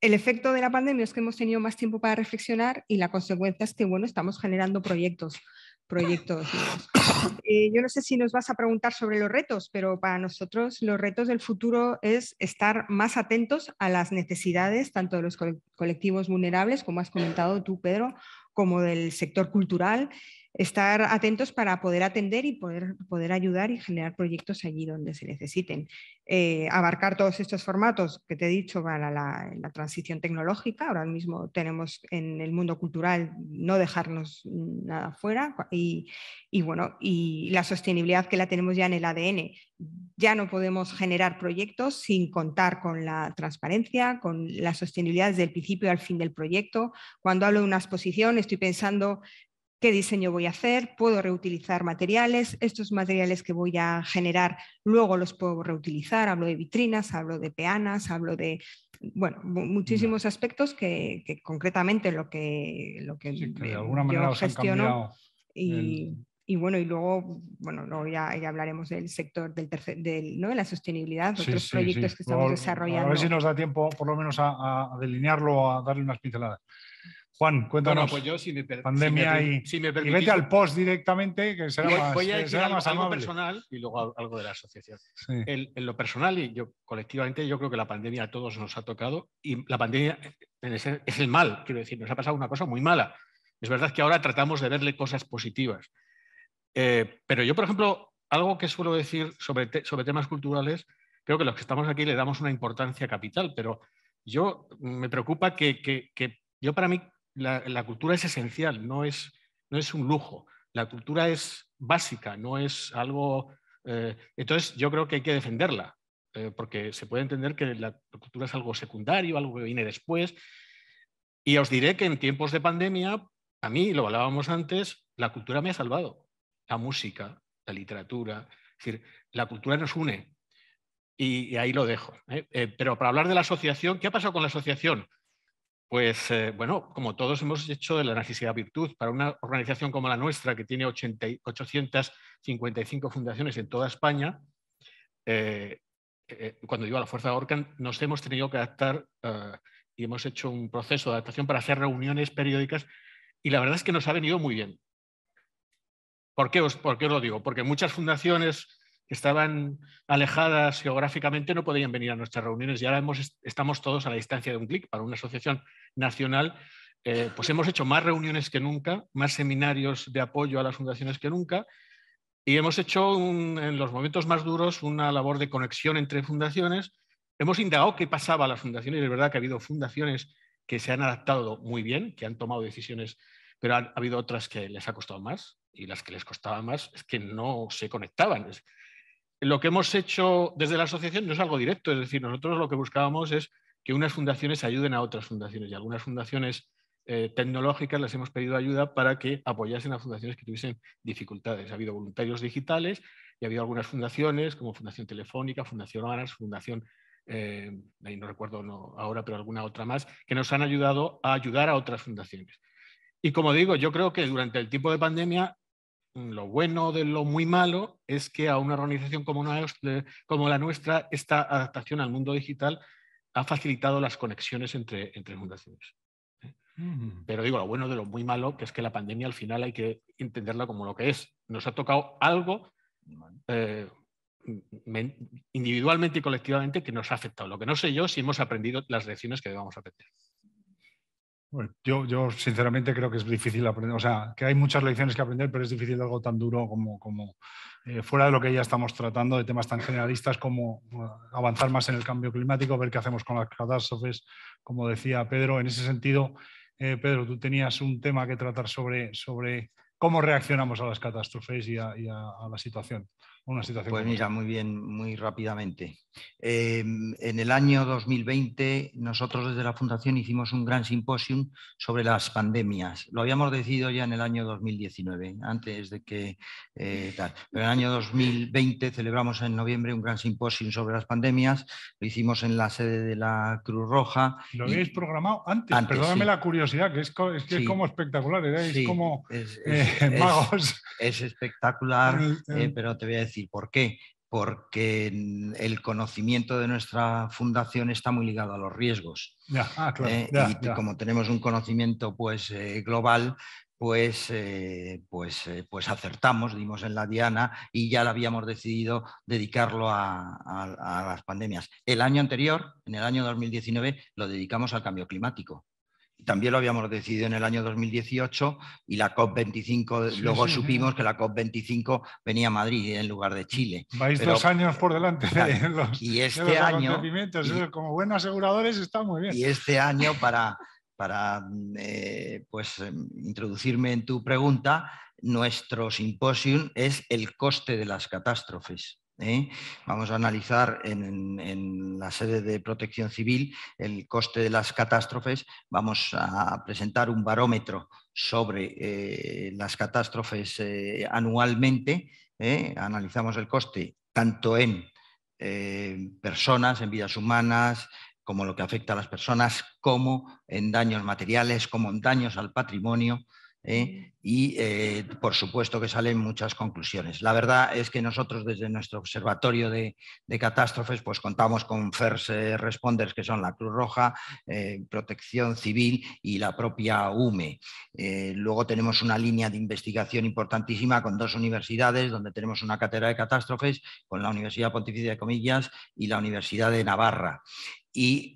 efecto de la pandemia es que hemos tenido más tiempo para reflexionar y la consecuencia es que, bueno, estamos generando proyectos proyectos. [COUGHS] Eh, yo no sé si nos vas a preguntar sobre los retos, pero para nosotros los retos del futuro es estar más atentos a las necesidades tanto de los colectivos vulnerables, como has comentado tú, Pedro, como del sector cultural estar atentos para poder atender y poder, poder ayudar y generar proyectos allí donde se necesiten. Eh, abarcar todos estos formatos que te he dicho para la, la, transición tecnológica. Ahora mismo tenemos en el mundo cultural no dejarnos nada fuera y, bueno, y la sostenibilidad que la tenemos ya en el ADN. Ya no podemos generar proyectos sin contar con la transparencia, con la sostenibilidad desde el principio al fin del proyecto. Cuando hablo de una exposición estoy pensando qué diseño voy a hacer, puedo reutilizar materiales, estos materiales que voy a generar luego los puedo reutilizar, hablo de vitrinas, hablo de peanas, hablo de, bueno, muchísimos aspectos que, concretamente lo que, yo gestiono. Y, bueno, y luego, bueno, ya, hablaremos del sector del, tercer, de la sostenibilidad, otros proyectos que estamos desarrollando. A ver si nos da tiempo por lo menos a, a delinearlo, a darle unas pinceladas. Juan, cuéntanos. Bueno, pues yo, si me, pandemia y, si me vete al post directamente, que será más, voy a decir algo, personal y luego algo de la asociación. en lo personal y yo colectivamente, yo creo que la pandemia a todos nos ha tocado y la pandemia es el, mal, quiero decir, nos ha pasado una cosa muy mala. Es verdad que ahora tratamos de verle cosas positivas. Eh, pero yo, por ejemplo, algo que suelo decir sobre, sobre temas culturales, creo que los que estamos aquí le damos una importancia capital, pero yo me preocupa que yo para mí la, cultura es esencial, no es, no es un lujo. La cultura es básica, no es algo... Eh, entonces yo creo que hay que defenderla, eh, porque se puede entender que la cultura es algo secundario, algo que viene después. Y os diré que en tiempos de pandemia, a mí, lo hablábamos antes, la cultura me ha salvado. La música, la literatura, es decir, la cultura nos une. Y, ahí lo dejo. ¿eh? pero para hablar de la asociación, ¿qué ha pasado con la asociación? Pues eh, bueno, como todos hemos hecho de la necesidad virtud, para una organización como la nuestra, que tiene 855 fundaciones en toda España, eh, eh, cuando digo a la fuerza de Orcan, nos hemos tenido que adaptar y hemos hecho un proceso de adaptación para hacer reuniones periódicas y la verdad es que nos ha venido muy bien. ¿Por por qué os lo digo? Porque muchas fundaciones que estaban alejadas geográficamente no podían venir a nuestras reuniones y ahora hemos, estamos todos a la distancia de un clic para una asociación nacional. Eh, pues hemos hecho más reuniones que nunca, más seminarios de apoyo a las fundaciones que nunca y hemos hecho en los momentos más duros una labor de conexión entre fundaciones. Hemos indagado qué pasaba a las fundaciones. y Es verdad que ha habido fundaciones que se han adaptado muy bien, que han tomado decisiones, pero ha, habido otras que les ha costado más y las que les costaba más es que no se conectaban. Es, lo que hemos hecho desde la asociación no es algo directo, es decir, nosotros lo que buscábamos es que unas fundaciones ayuden a otras fundaciones y algunas fundaciones eh, tecnológicas les hemos pedido ayuda para que apoyasen a fundaciones que tuviesen dificultades. Ha habido voluntarios digitales y ha habido algunas fundaciones como Fundación Telefónica, Fundación Aras, Fundación, eh, ahí no recuerdo ahora, pero alguna otra más, que nos han ayudado a ayudar a otras fundaciones. Y como digo, yo creo que durante el tiempo de pandemia lo bueno de lo muy malo es que a una organización como, la nuestra, esta adaptación al mundo digital ha facilitado las conexiones entre, fundaciones. ¿eh? Mm. Pero digo, lo bueno de lo muy malo, que es que la pandemia al final hay que entenderla como lo que es. Nos ha tocado algo eh, individualmente y colectivamente que nos ha afectado. Lo que no sé yo si hemos aprendido las lecciones que debamos aprender. Pues yo, yo, sinceramente creo que es difícil aprender, o sea, que hay muchas lecciones que aprender, pero es difícil algo tan duro como, como eh, fuera de lo que ya estamos tratando, de temas tan generalistas como uh, avanzar más en el cambio climático, ver qué hacemos con las catástrofes, como decía Pedro. En ese sentido, eh, Pedro, tú tenías un tema que tratar sobre, sobre cómo reaccionamos a las catástrofes y a la situación una situación. Pues mira, muy bien, muy rápidamente. Em, en el año 2020, nosotros desde la Fundación hicimos un gran simposium sobre las pandemias. Lo habíamos decidido ya en el año 2019, antes de que eh, tal. Pero en el año 2020 celebramos en noviembre un gran simposium sobre las pandemias. Lo hicimos en la sede de la Cruz Roja. Lo habéis programado antes. Perdóname la curiosidad, que es, que es como espectacular. Erais como eh, magos. Es, espectacular, eh, pero te voy a decir por qué. Porque el conocimiento de nuestra fundación está muy ligado a los riesgos. Ah, eh, y como tenemos un conocimiento pues, eh, global, pues, eh, pues, pues, acertamos, dimos en la diana y ya habíamos decidido dedicarlo a, las pandemias. El año anterior, en el año 2019, lo dedicamos al cambio climático también lo habíamos decidido en el año 2018 y la COP25, luego supimos que la COP25 venía a Madrid en lugar de Chile. Vais dos años por delante de los, y este Como buenos aseguradores está muy bien. Y este año para... para eh, pues, introducirme en tu pregunta, nuestro simposium es el coste de las catástrofes. ¿eh? Vamos a analizar en, en, la sede de protección civil el coste de las catástrofes. Vamos a presentar un barómetro sobre eh, las catástrofes eh, anualmente. Analizamos el coste tanto en personas, en vidas humanas, como lo que afecta a las personas, como en daños materiales, como en daños al patrimonio. ¿eh? Mm. y eh, por supuesto que salen muchas conclusiones. La verdad es que nosotros desde nuestro observatorio de, catástrofes pues contamos con first eh, responders que son la Cruz Roja, Protección Civil y la propia UME. luego tenemos una línea de investigación importantísima con dos universidades donde tenemos una cátedra de catástrofes con la Universidad Pontificia de Comillas y la Universidad de Navarra. Y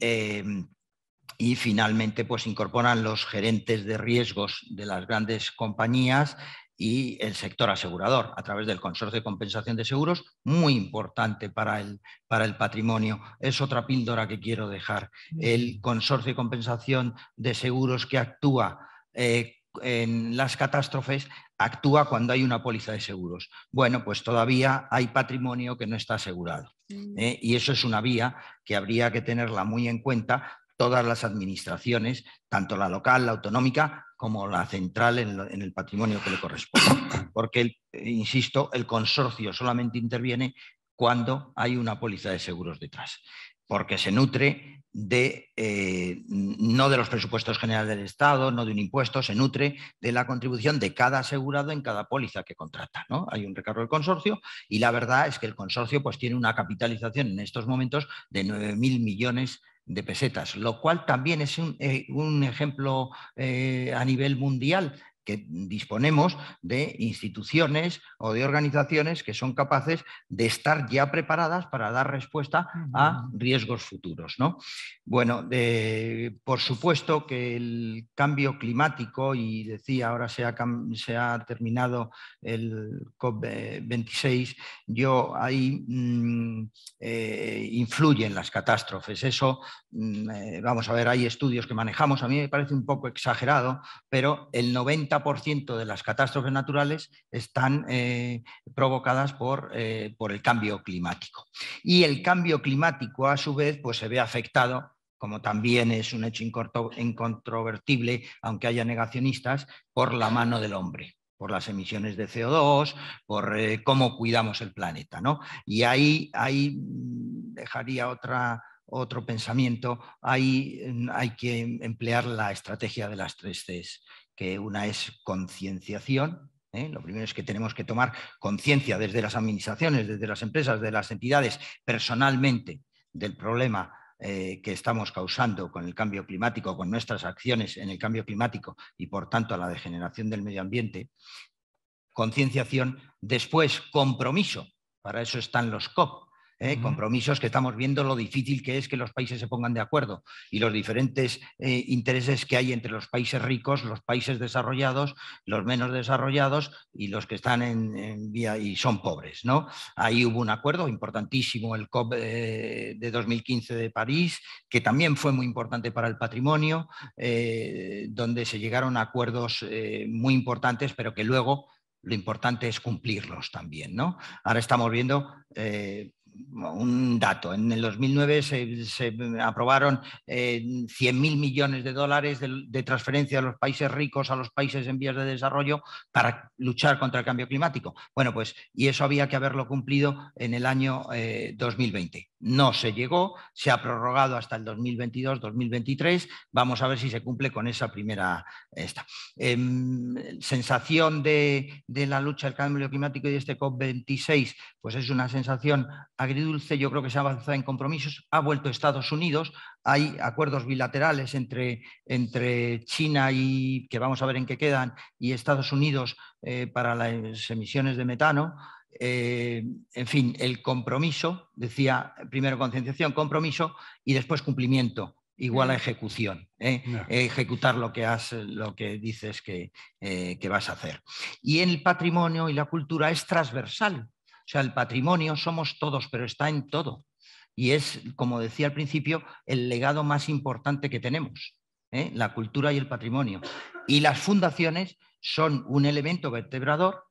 y finalmente pues incorporan los gerentes de riesgos de las grandes compañías y el sector asegurador a través del consorcio de compensación de seguros, muy importante para el, para el patrimonio. Es otra píldora que quiero dejar. El consorcio de compensación de seguros que actúa eh, en las catástrofes actúa cuando hay una póliza de seguros. Bueno, pues todavía hay patrimonio que no está asegurado. Mm. ¿eh? Y eso es una vía que habría que tenerla muy en cuenta todas las administraciones, tanto la local, la autonómica, como la central en, el patrimonio que le corresponde. [COUGHS] Porque, eh, insisto, el consorcio solamente interviene cuando hay una póliza de seguros detrás, porque se nutre de, eh, no de los presupuestos generales del Estado, no de un impuesto, se nutre de la contribución de cada asegurado en cada póliza que contrata. ¿no? Hay un recargo del consorcio y la verdad es que el consorcio pues, tiene una capitalización en estos momentos de 9.000 millones de pesetas, lo cual también es un, eh, ejemplo eh, a nivel mundial que disponemos de instituciones o de organizaciones que son capaces de estar ya preparadas para dar respuesta a riesgos futuros. Bueno, por supuesto que el cambio climático, y decía, ahora se ha, terminado el COP26, yo ahí mm, eh, influyen las catástrofes. Eso, mm, eh, vamos a ver, hay estudios que manejamos, a mí me parece un poco exagerado, pero el 90 ciento de las catástrofes naturales están eh, provocadas eh, por, el cambio climático. Y el cambio climático, a su vez, pues se ve afectado como también es un hecho incontrovertible, aunque haya negacionistas, por la mano del hombre, por las emisiones de CO2, por eh, cómo cuidamos el planeta. Y ahí, ahí mm, dejaría otra, otro pensamiento, hay, mm, hay que emplear la estrategia de las tres Cs que una es concienciación. ¿eh? Lo primero es que tenemos que tomar conciencia desde las administraciones, desde las empresas, de las entidades, personalmente, del problema eh, que estamos causando con el cambio climático, con nuestras acciones en el cambio climático y, por tanto, a la degeneración del medio ambiente. Concienciación, después compromiso. Para eso están los COP, ¿eh? compromisos que estamos viendo lo difícil que es que los países se pongan de acuerdo y los diferentes eh, intereses que hay entre los países ricos, los países desarrollados, los menos desarrollados y los que están en, vía y son pobres. ¿no? Ahí hubo un acuerdo importantísimo, el COP eh, de 2015 de París, que también fue muy importante para el patrimonio, donde se llegaron a acuerdos muy importantes, pero que luego lo importante es cumplirlos también, ¿no? Ahora estamos viendo un dato. En el 2009 se, se aprobaron eh, 100.000 millones de dólares de, transferencia de los países ricos a los países en vías de desarrollo para luchar contra el cambio climático. Bueno, pues, y eso había que haberlo cumplido en el año 2020. Eh, no se llegó, se ha prorrogado hasta el 2022-2023. Vamos a ver si se cumple con esa primera. Esta. Em, sensación de, la lucha del cambio climático y de este COP26, pues es una sensación agridulce. Yo creo que se ha avanzado en compromisos. Ha vuelto Estados Unidos. Hay acuerdos bilaterales entre, entre China y que vamos a ver en qué quedan y Estados Unidos eh, para las emisiones de metano. Eh, en fin, el compromiso, decía primero concienciación, compromiso y después cumplimiento, igual a mm. ejecución, ¿eh? ejecutar lo que, has, lo que dices que, eh, que, vas a hacer. Y el patrimonio y la cultura es transversal, o sea, el patrimonio somos todos, pero está en todo. Y es, como decía al principio, el legado más importante que tenemos, la cultura y el patrimonio. Y las fundaciones son un elemento vertebrador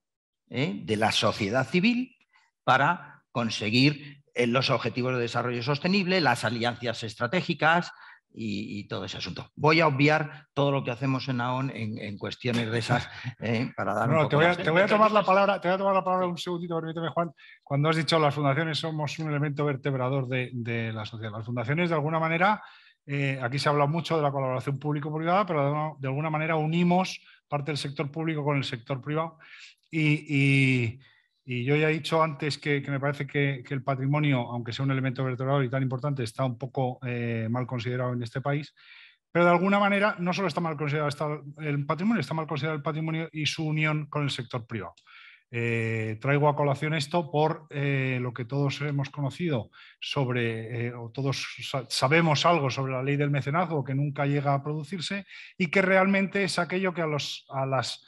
¿eh? de la sociedad civil para conseguir eh, los objetivos de desarrollo sostenible, las alianzas estratégicas y, todo ese asunto. Voy a obviar todo lo que hacemos en AON en, cuestiones de esas para te, voy a, tomar la palabra, te voy a tomar la palabra un segundito, permíteme, Juan. Cuando has dicho las fundaciones somos un elemento vertebrador de, la sociedad. Las fundaciones, de alguna manera, eh, aquí se habla mucho de la colaboración público-privada, pero de alguna manera unimos parte del sector público con el sector privado y, yo ya he dicho antes que, me parece que, el patrimonio, aunque sea un elemento vertebrador y tan importante, está un poco eh, mal considerado en este país. Pero de alguna manera no solo está mal considerado el patrimonio, está mal considerado el patrimonio y su unión con el sector privado. Eh, traigo a colación esto por eh, lo que todos hemos conocido sobre, o todos sabemos algo sobre la ley del mecenazgo que nunca llega a producirse y que realmente es aquello que a, los, a las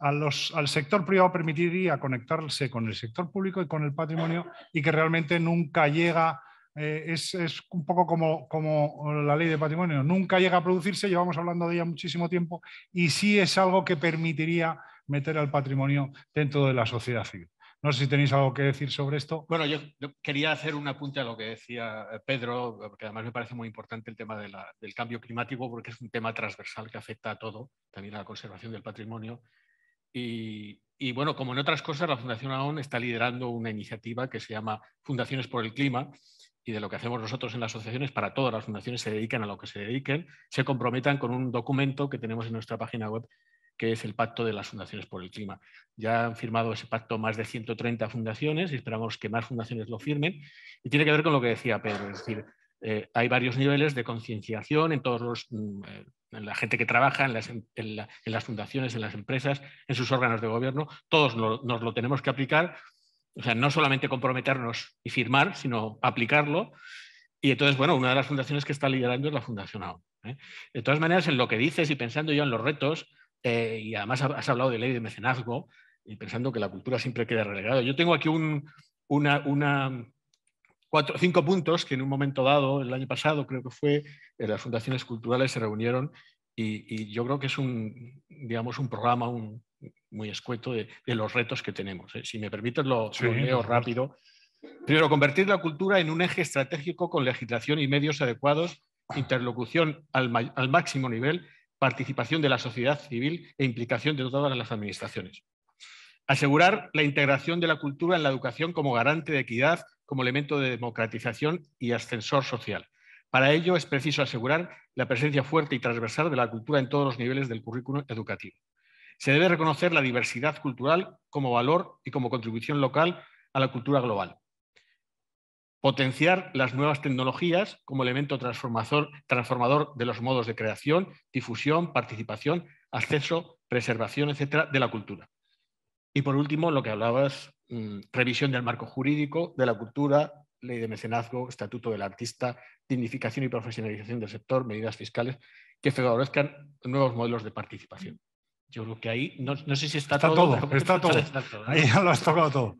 al sector privado permitiría conectarse con el sector público y con el patrimonio y que realmente nunca llega, eh, es, es, un poco como, como la ley de patrimonio, nunca llega a producirse, llevamos hablando de ella muchísimo tiempo y sí es algo que permitiría meter al patrimonio dentro de la sociedad civil. No sé si tenéis algo que decir sobre esto. Bueno, yo, quería hacer un apunte a lo que decía eh, Pedro, porque además me parece muy importante el tema del cambio climático, porque es un tema transversal que afecta a todo, también a la conservación del patrimonio y, bueno, como en otras cosas, la Fundación AON está liderando una iniciativa que se llama Fundaciones por el Clima, y de lo que hacemos nosotros en las asociaciones, para todas las fundaciones se dedican a lo que se dediquen, se comprometan con un documento que tenemos en nuestra página web, que es el Pacto de las Fundaciones por el Clima. Ya han firmado ese pacto más de 130 fundaciones y esperamos que más fundaciones lo firmen. Y tiene que ver con lo que decía Pedro, es decir, eh, hay varios niveles de concienciación en todos los mm, eh, en la gente que trabaja, en las, fundaciones, en las empresas, en sus órganos de gobierno, todos nos lo tenemos que aplicar. O sea, no solamente comprometernos y firmar, sino aplicarlo. Y entonces, bueno, una de las fundaciones que está liderando es la Fundación AON. ¿eh? De todas maneras, en lo que dices y pensando yo en los retos, eh, y además has hablado de ley de mecenazgo, y pensando que la cultura siempre queda relegada. Yo tengo aquí una, cinco puntos que en un momento dado, el año pasado creo que fue, eh, las fundaciones culturales se reunieron y, yo creo que es un, digamos, un programa un, muy escueto de, los retos que tenemos. ¿eh? Si me permites, lo, rápido. Primero, convertir la cultura en un eje estratégico con legislación y medios adecuados, interlocución al máximo nivel, participación de la sociedad civil e implicación de todas las administraciones. Asegurar la integración de la cultura en la educación como garante de equidad, como elemento de democratización y ascensor social. Para ello es preciso asegurar la presencia fuerte y transversal de la cultura en todos los niveles del currículo educativo. Se debe reconocer la diversidad cultural como valor y como contribución local a la cultura global. Potenciar las nuevas tecnologías como elemento transformador, transformador de los modos de creación, difusión, participación, acceso, preservación, etcétera, de la cultura. Y por último, lo que hablabas Mm, revisión del marco jurídico, de la cultura, ley de mecenazgo, estatuto del artista, dignificación y profesionalización del sector, medidas fiscales que favorezcan nuevos modelos de participación. Yo creo que ahí, no, sé si está, todo. está todo. Está ¿eh? ya lo has tocado todo.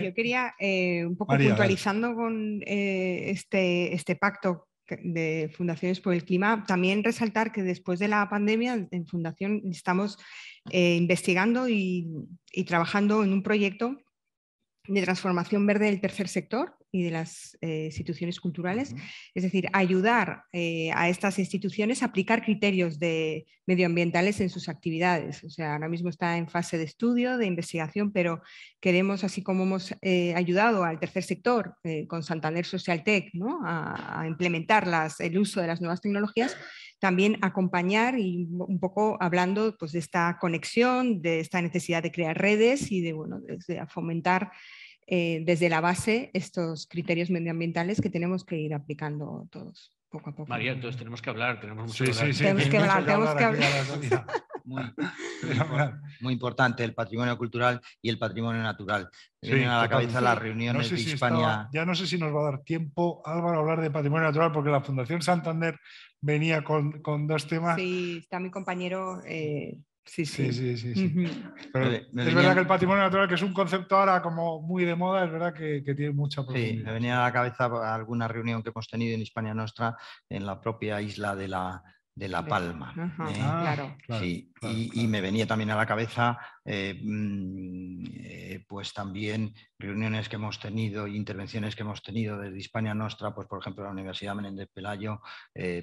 yo quería, eh, un poco puntualizando con eh, este, este pacto de Fundaciones por el Clima, también resaltar que después de la pandemia en Fundación estamos investigando y, y trabajando en un proyecto de transformación verde del tercer sector, y de las eh, instituciones culturales, es decir, ayudar eh, a estas instituciones a aplicar criterios de medioambientales en sus actividades. O sea, ahora mismo está en fase de estudio, de investigación, pero queremos, así como hemos eh, ayudado al tercer sector con Santander Social Tech a, implementar las, el uso de las nuevas tecnologías, también acompañar y un poco hablando pues, de esta conexión, de esta necesidad de crear redes y de, bueno, de fomentar eh, desde la base estos criterios medioambientales que tenemos que ir aplicando todos poco a poco. María, entonces tenemos que hablar, tenemos mucho sí, sí, sí, tenemos que hablar. tenemos que hablar, [LAUGHS] [LAUGHS] Muy, importante el patrimonio cultural y el patrimonio natural. vienen a la cabeza las reuniones de si ya no sé si nos va a dar tiempo, Álvaro, a hablar de patrimonio natural, porque la Fundación Santander venía con, dos temas. Sí, está mi compañero eh, Sí, sí, sí. es verdad que el patrimonio natural, que es un concepto ahora como muy de moda, es verdad que, tiene mucha Sí, me venía a la cabeza alguna reunión que hemos tenido en Hispania Nostra, en la propia isla de la, de La Palma. ¿eh? Ah, claro, sí. y, me venía también a la cabeza, eh, mm, eh, pues también reuniones que hemos tenido, intervenciones que hemos tenido desde Hispania Nostra, pues por ejemplo la Universidad Menéndez Pelayo,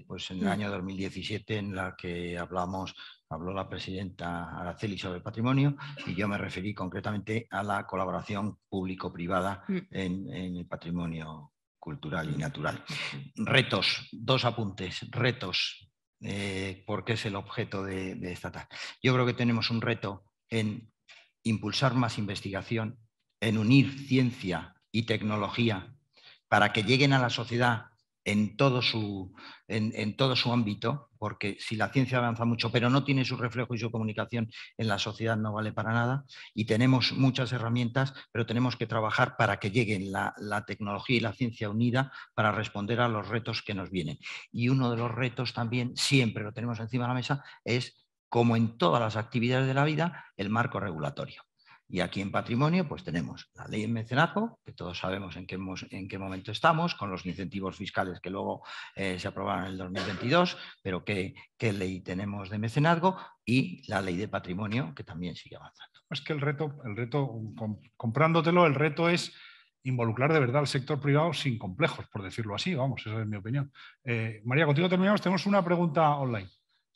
pues en el mm. año 2017 en la que hablamos habló la presidenta Araceli sobre patrimonio y yo me referí concretamente a la colaboración público-privada mm. en, el patrimonio cultural y natural. Retos, dos apuntes, retos. Eh, porque es el objeto de, esta tarde. Yo creo que tenemos un reto en impulsar más investigación, en unir ciencia y tecnología para que lleguen a la sociedad en todo su, en todo su ámbito porque si la ciencia avanza mucho, pero no tiene su reflejo y su comunicación en la sociedad, no vale para nada. Y tenemos muchas herramientas, pero tenemos que trabajar para que lleguen la, la tecnología y la ciencia unida para responder a los retos que nos vienen. Y uno de los retos también, siempre lo tenemos encima de la mesa, es, como en todas las actividades de la vida, el marco regulatorio. Y aquí en patrimonio, pues tenemos la ley en mecenazgo, que todos sabemos en qué, en qué momento estamos, con los incentivos fiscales que luego eh, se aprobaron en el 2022, pero qué, ley tenemos de mecenazgo y la ley de patrimonio, que también sigue avanzando. Es que el reto, el reto comprándotelo, el reto es involucrar de verdad al sector privado sin complejos, por decirlo así, vamos, esa es mi opinión. Eh, María, contigo terminamos, tenemos una pregunta online.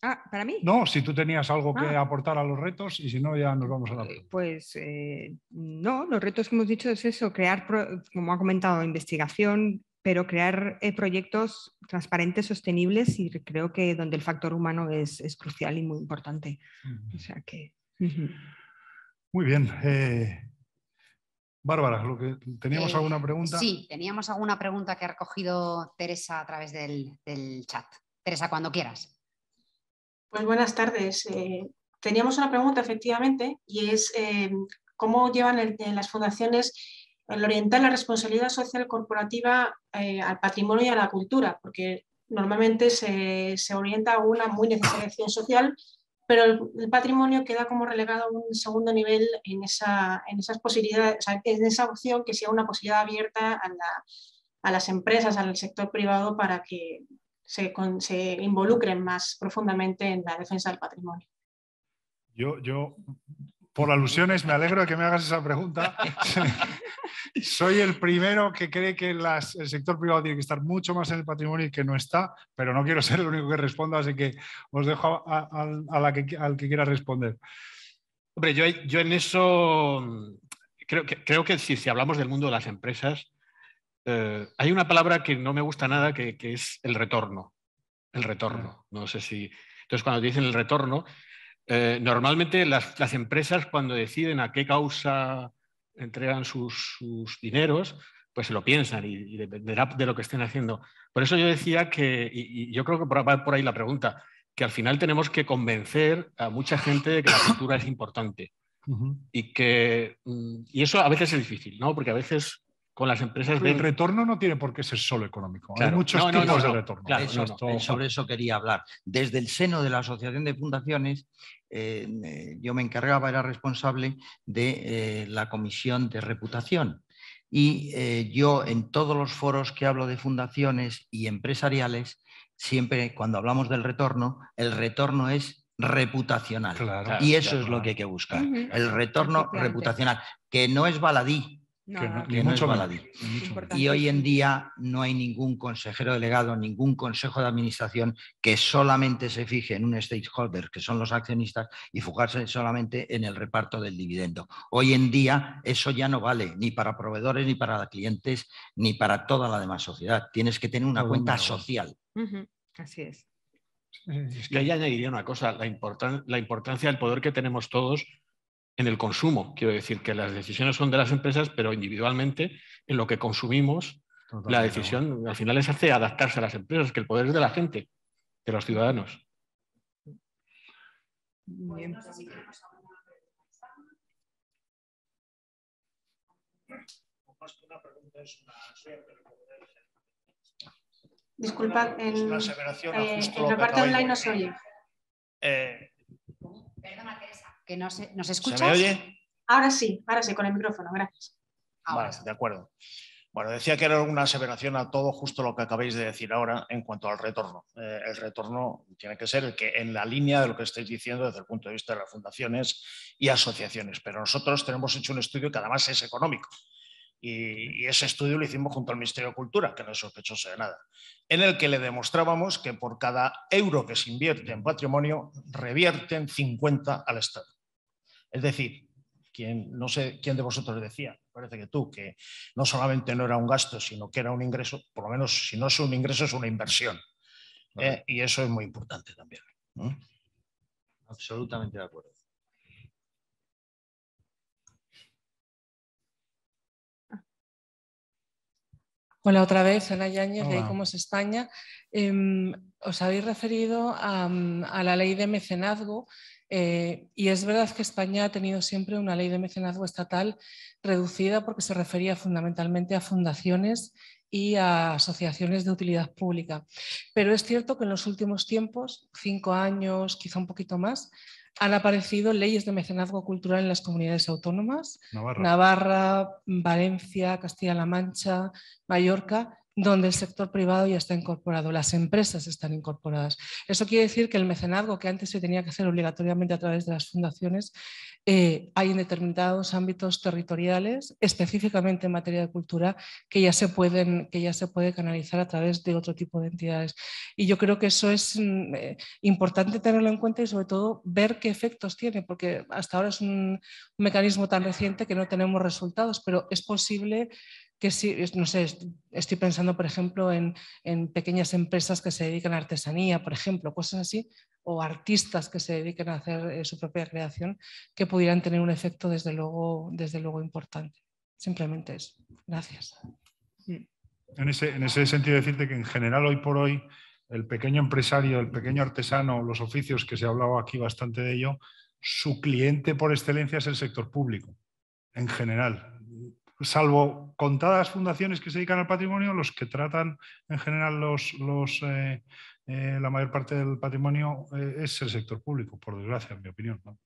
Ah, ¿para mí? No, si tú tenías algo que ah. aportar a los retos y si no, ya nos vamos a la... Pues eh, no, los retos que hemos dicho es eso, crear, como ha comentado, investigación, pero crear eh, proyectos transparentes, sostenibles y creo que donde el factor humano es, crucial y muy importante. O sea que... Muy bien. Eh, Bárbara, lo que, ¿teníamos alguna pregunta? Sí, teníamos alguna pregunta que ha recogido Teresa a través del chat. Teresa, cuando quieras. Pues buenas tardes. Eh, teníamos una pregunta, efectivamente, y es eh, cómo llevan eh, las fundaciones el orientar la responsabilidad social corporativa al patrimonio y a la cultura, porque normalmente se, orienta a una muy necesaria acción social, pero el, patrimonio queda como relegado a un segundo nivel en esa, en esas posibilidades, o sea, en esa opción que sea una posibilidad abierta a las empresas, al sector privado para que, se, involucren más profundamente en la defensa del patrimonio. Yo, por alusiones, me alegro de que me hagas esa pregunta. [LAUGHS] Soy el primero que cree que el sector privado tiene que estar mucho más en el patrimonio y que no está, pero no quiero ser el único que responda, así que os dejo la al que quiera responder. Hombre, yo, en eso creo que, creo que si hablamos del mundo de las empresas, eh, hay una palabra que no me gusta nada, que, es el retorno. El ah. retorno. No sé si. Entonces, cuando dicen el retorno, eh, normalmente las, empresas, cuando deciden a qué causa entregan sus, dineros, pues se lo piensan y, dependerá de lo que estén haciendo. Por eso yo decía que, y, yo creo que va por ahí la pregunta, que al final tenemos que convencer a mucha gente de que la cultura es importante. Y que mm, y eso a veces es difícil, ¿no? Porque a veces con las empresas. el retorno no tiene por qué ser solo económico. Hay muchos tipos de retorno. Sobre eso quería hablar. Desde el seno de la Asociación de Fundaciones, eh, eh, yo me encargaba, era responsable de eh, la comisión de reputación. Y yo en todos los foros que hablo de fundaciones y empresariales, siempre cuando hablamos del retorno, el retorno es reputacional. y eso es lo que hay que buscar. El retorno reputacional, que no es baladí mucho Y hoy en día no hay ningún consejero delegado, ningún consejo de administración que solamente se fije en un stakeholder, que son los accionistas, y fijarse solamente en el reparto del dividendo. Hoy en día eso ya no vale ni para proveedores, ni para clientes, ni para toda la demás sociedad. Tienes que tener una cuenta social. Así es. Es que ahí añadiría una cosa, la, la importancia del poder que tenemos todos en el consumo. Quiero decir que las decisiones son de las empresas, pero individualmente en lo que consumimos, la decisión al final es hace adaptarse a las empresas, que el poder es de la gente, de los ciudadanos. Disculpa. el, en la eh, parte online no se oye. Eh, nos, nos ¿Se me oye? Ahora sí, ahora sí, con el micrófono, gracias. de acuerdo. Bueno, decía que era una aseveración a todo justo lo que acabáis de decir ahora en cuanto al retorno. Eh, el retorno tiene que ser el que en la línea de lo que estáis diciendo desde el punto de vista de las fundaciones y asociaciones. Pero nosotros tenemos hecho un estudio que además es económico. Y, y ese estudio lo hicimos junto al Ministerio de Cultura, que no es sospechoso de nada, en el que le demostrábamos que por cada euro que se invierte en patrimonio, revierten 50 al Estado. Es decir, quien, no sé quién de vosotros decía, parece que tú, que no solamente no era un gasto, sino que era un ingreso, por lo menos si no es un ingreso es una inversión. Eh, y eso es muy importante también. Absolutamente de acuerdo. Hola otra vez, Ana Yáñez, de es España. Em, os habéis referido a, la ley de mecenazgo eh, y es verdad que España ha tenido siempre una ley de mecenazgo estatal reducida porque se refería fundamentalmente a fundaciones y a asociaciones de utilidad pública. Pero es cierto que en los últimos tiempos, cinco años, quizá un poquito más, han aparecido leyes de mecenazgo cultural en las comunidades autónomas, Navarra Valencia, Castilla-La Mancha, Mallorca, donde el sector privado ya está incorporado, las empresas están incorporadas. Eso quiere decir que el mecenazgo que antes se tenía que hacer obligatoriamente a través de las fundaciones, eh, hay en determinados ámbitos territoriales, específicamente en materia de cultura, que ya, se pueden, que ya se puede canalizar a través de otro tipo de entidades. Y yo creo que eso es mm, eh, importante tenerlo en cuenta y sobre todo ver qué efectos tiene, porque hasta ahora es un mecanismo tan reciente que no tenemos resultados, pero es posible que no sé, estoy pensando, por ejemplo, en, pequeñas empresas que se dedican a artesanía, por ejemplo, cosas así, o artistas que se dediquen a hacer eh, su propia creación, que pudieran tener un efecto desde luego, desde luego importante. Simplemente eso. Gracias. En ese, en ese sentido, decirte que en general hoy por hoy el pequeño empresario, el pequeño artesano, los oficios, que se ha hablado aquí bastante de ello, su cliente por excelencia es el sector público, en general salvo contadas fundaciones que se dedican al patrimonio, los que tratan en general eh, eh, la mayor parte del patrimonio eh, es el sector público, por desgracia, en mi opinión. ¿no?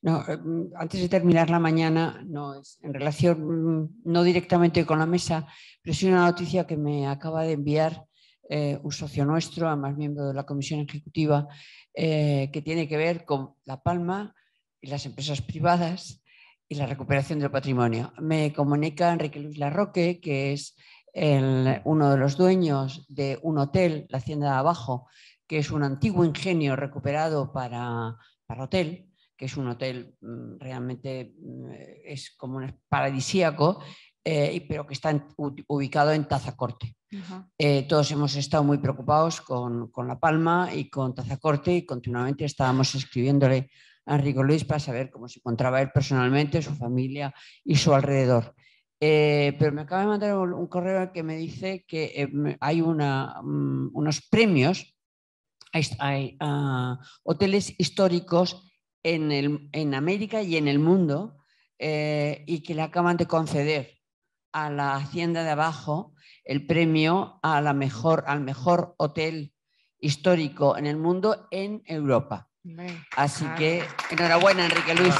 Mm, antes de terminar la mañana, no, en relación mm, no directamente con la mesa, pero es una noticia que me acaba de enviar un socio nuestro, además miembro de la comisión ejecutiva, que tiene que ver con La Palma y las empresas privadas y la recuperación del patrimonio. Me comunica Enrique Luis Larroque, que es uno de los dueños de un hotel, la Hacienda de Abajo, que es un antiguo ingenio recuperado para, para hotel, que es un hotel mm, realmente mm, es como un paradisíaco, eh, pero que está ubicado en Tazacorte. Eh, todos hemos estado muy preocupados con, con, La Palma y con Tazacorte y continuamente estábamos escribiéndole a Luis para saber cómo se encontraba él personalmente, su familia y su alrededor. Eh, pero me acaba de mandar un, correo que me dice que eh, hay mm, unos premios, hay, hoteles históricos en, América y en el mundo eh, y que le acaban de conceder a la hacienda de abajo el premio a la mejor, al mejor hotel histórico en el mundo en Europa. Así que enhorabuena, Enrique Luis.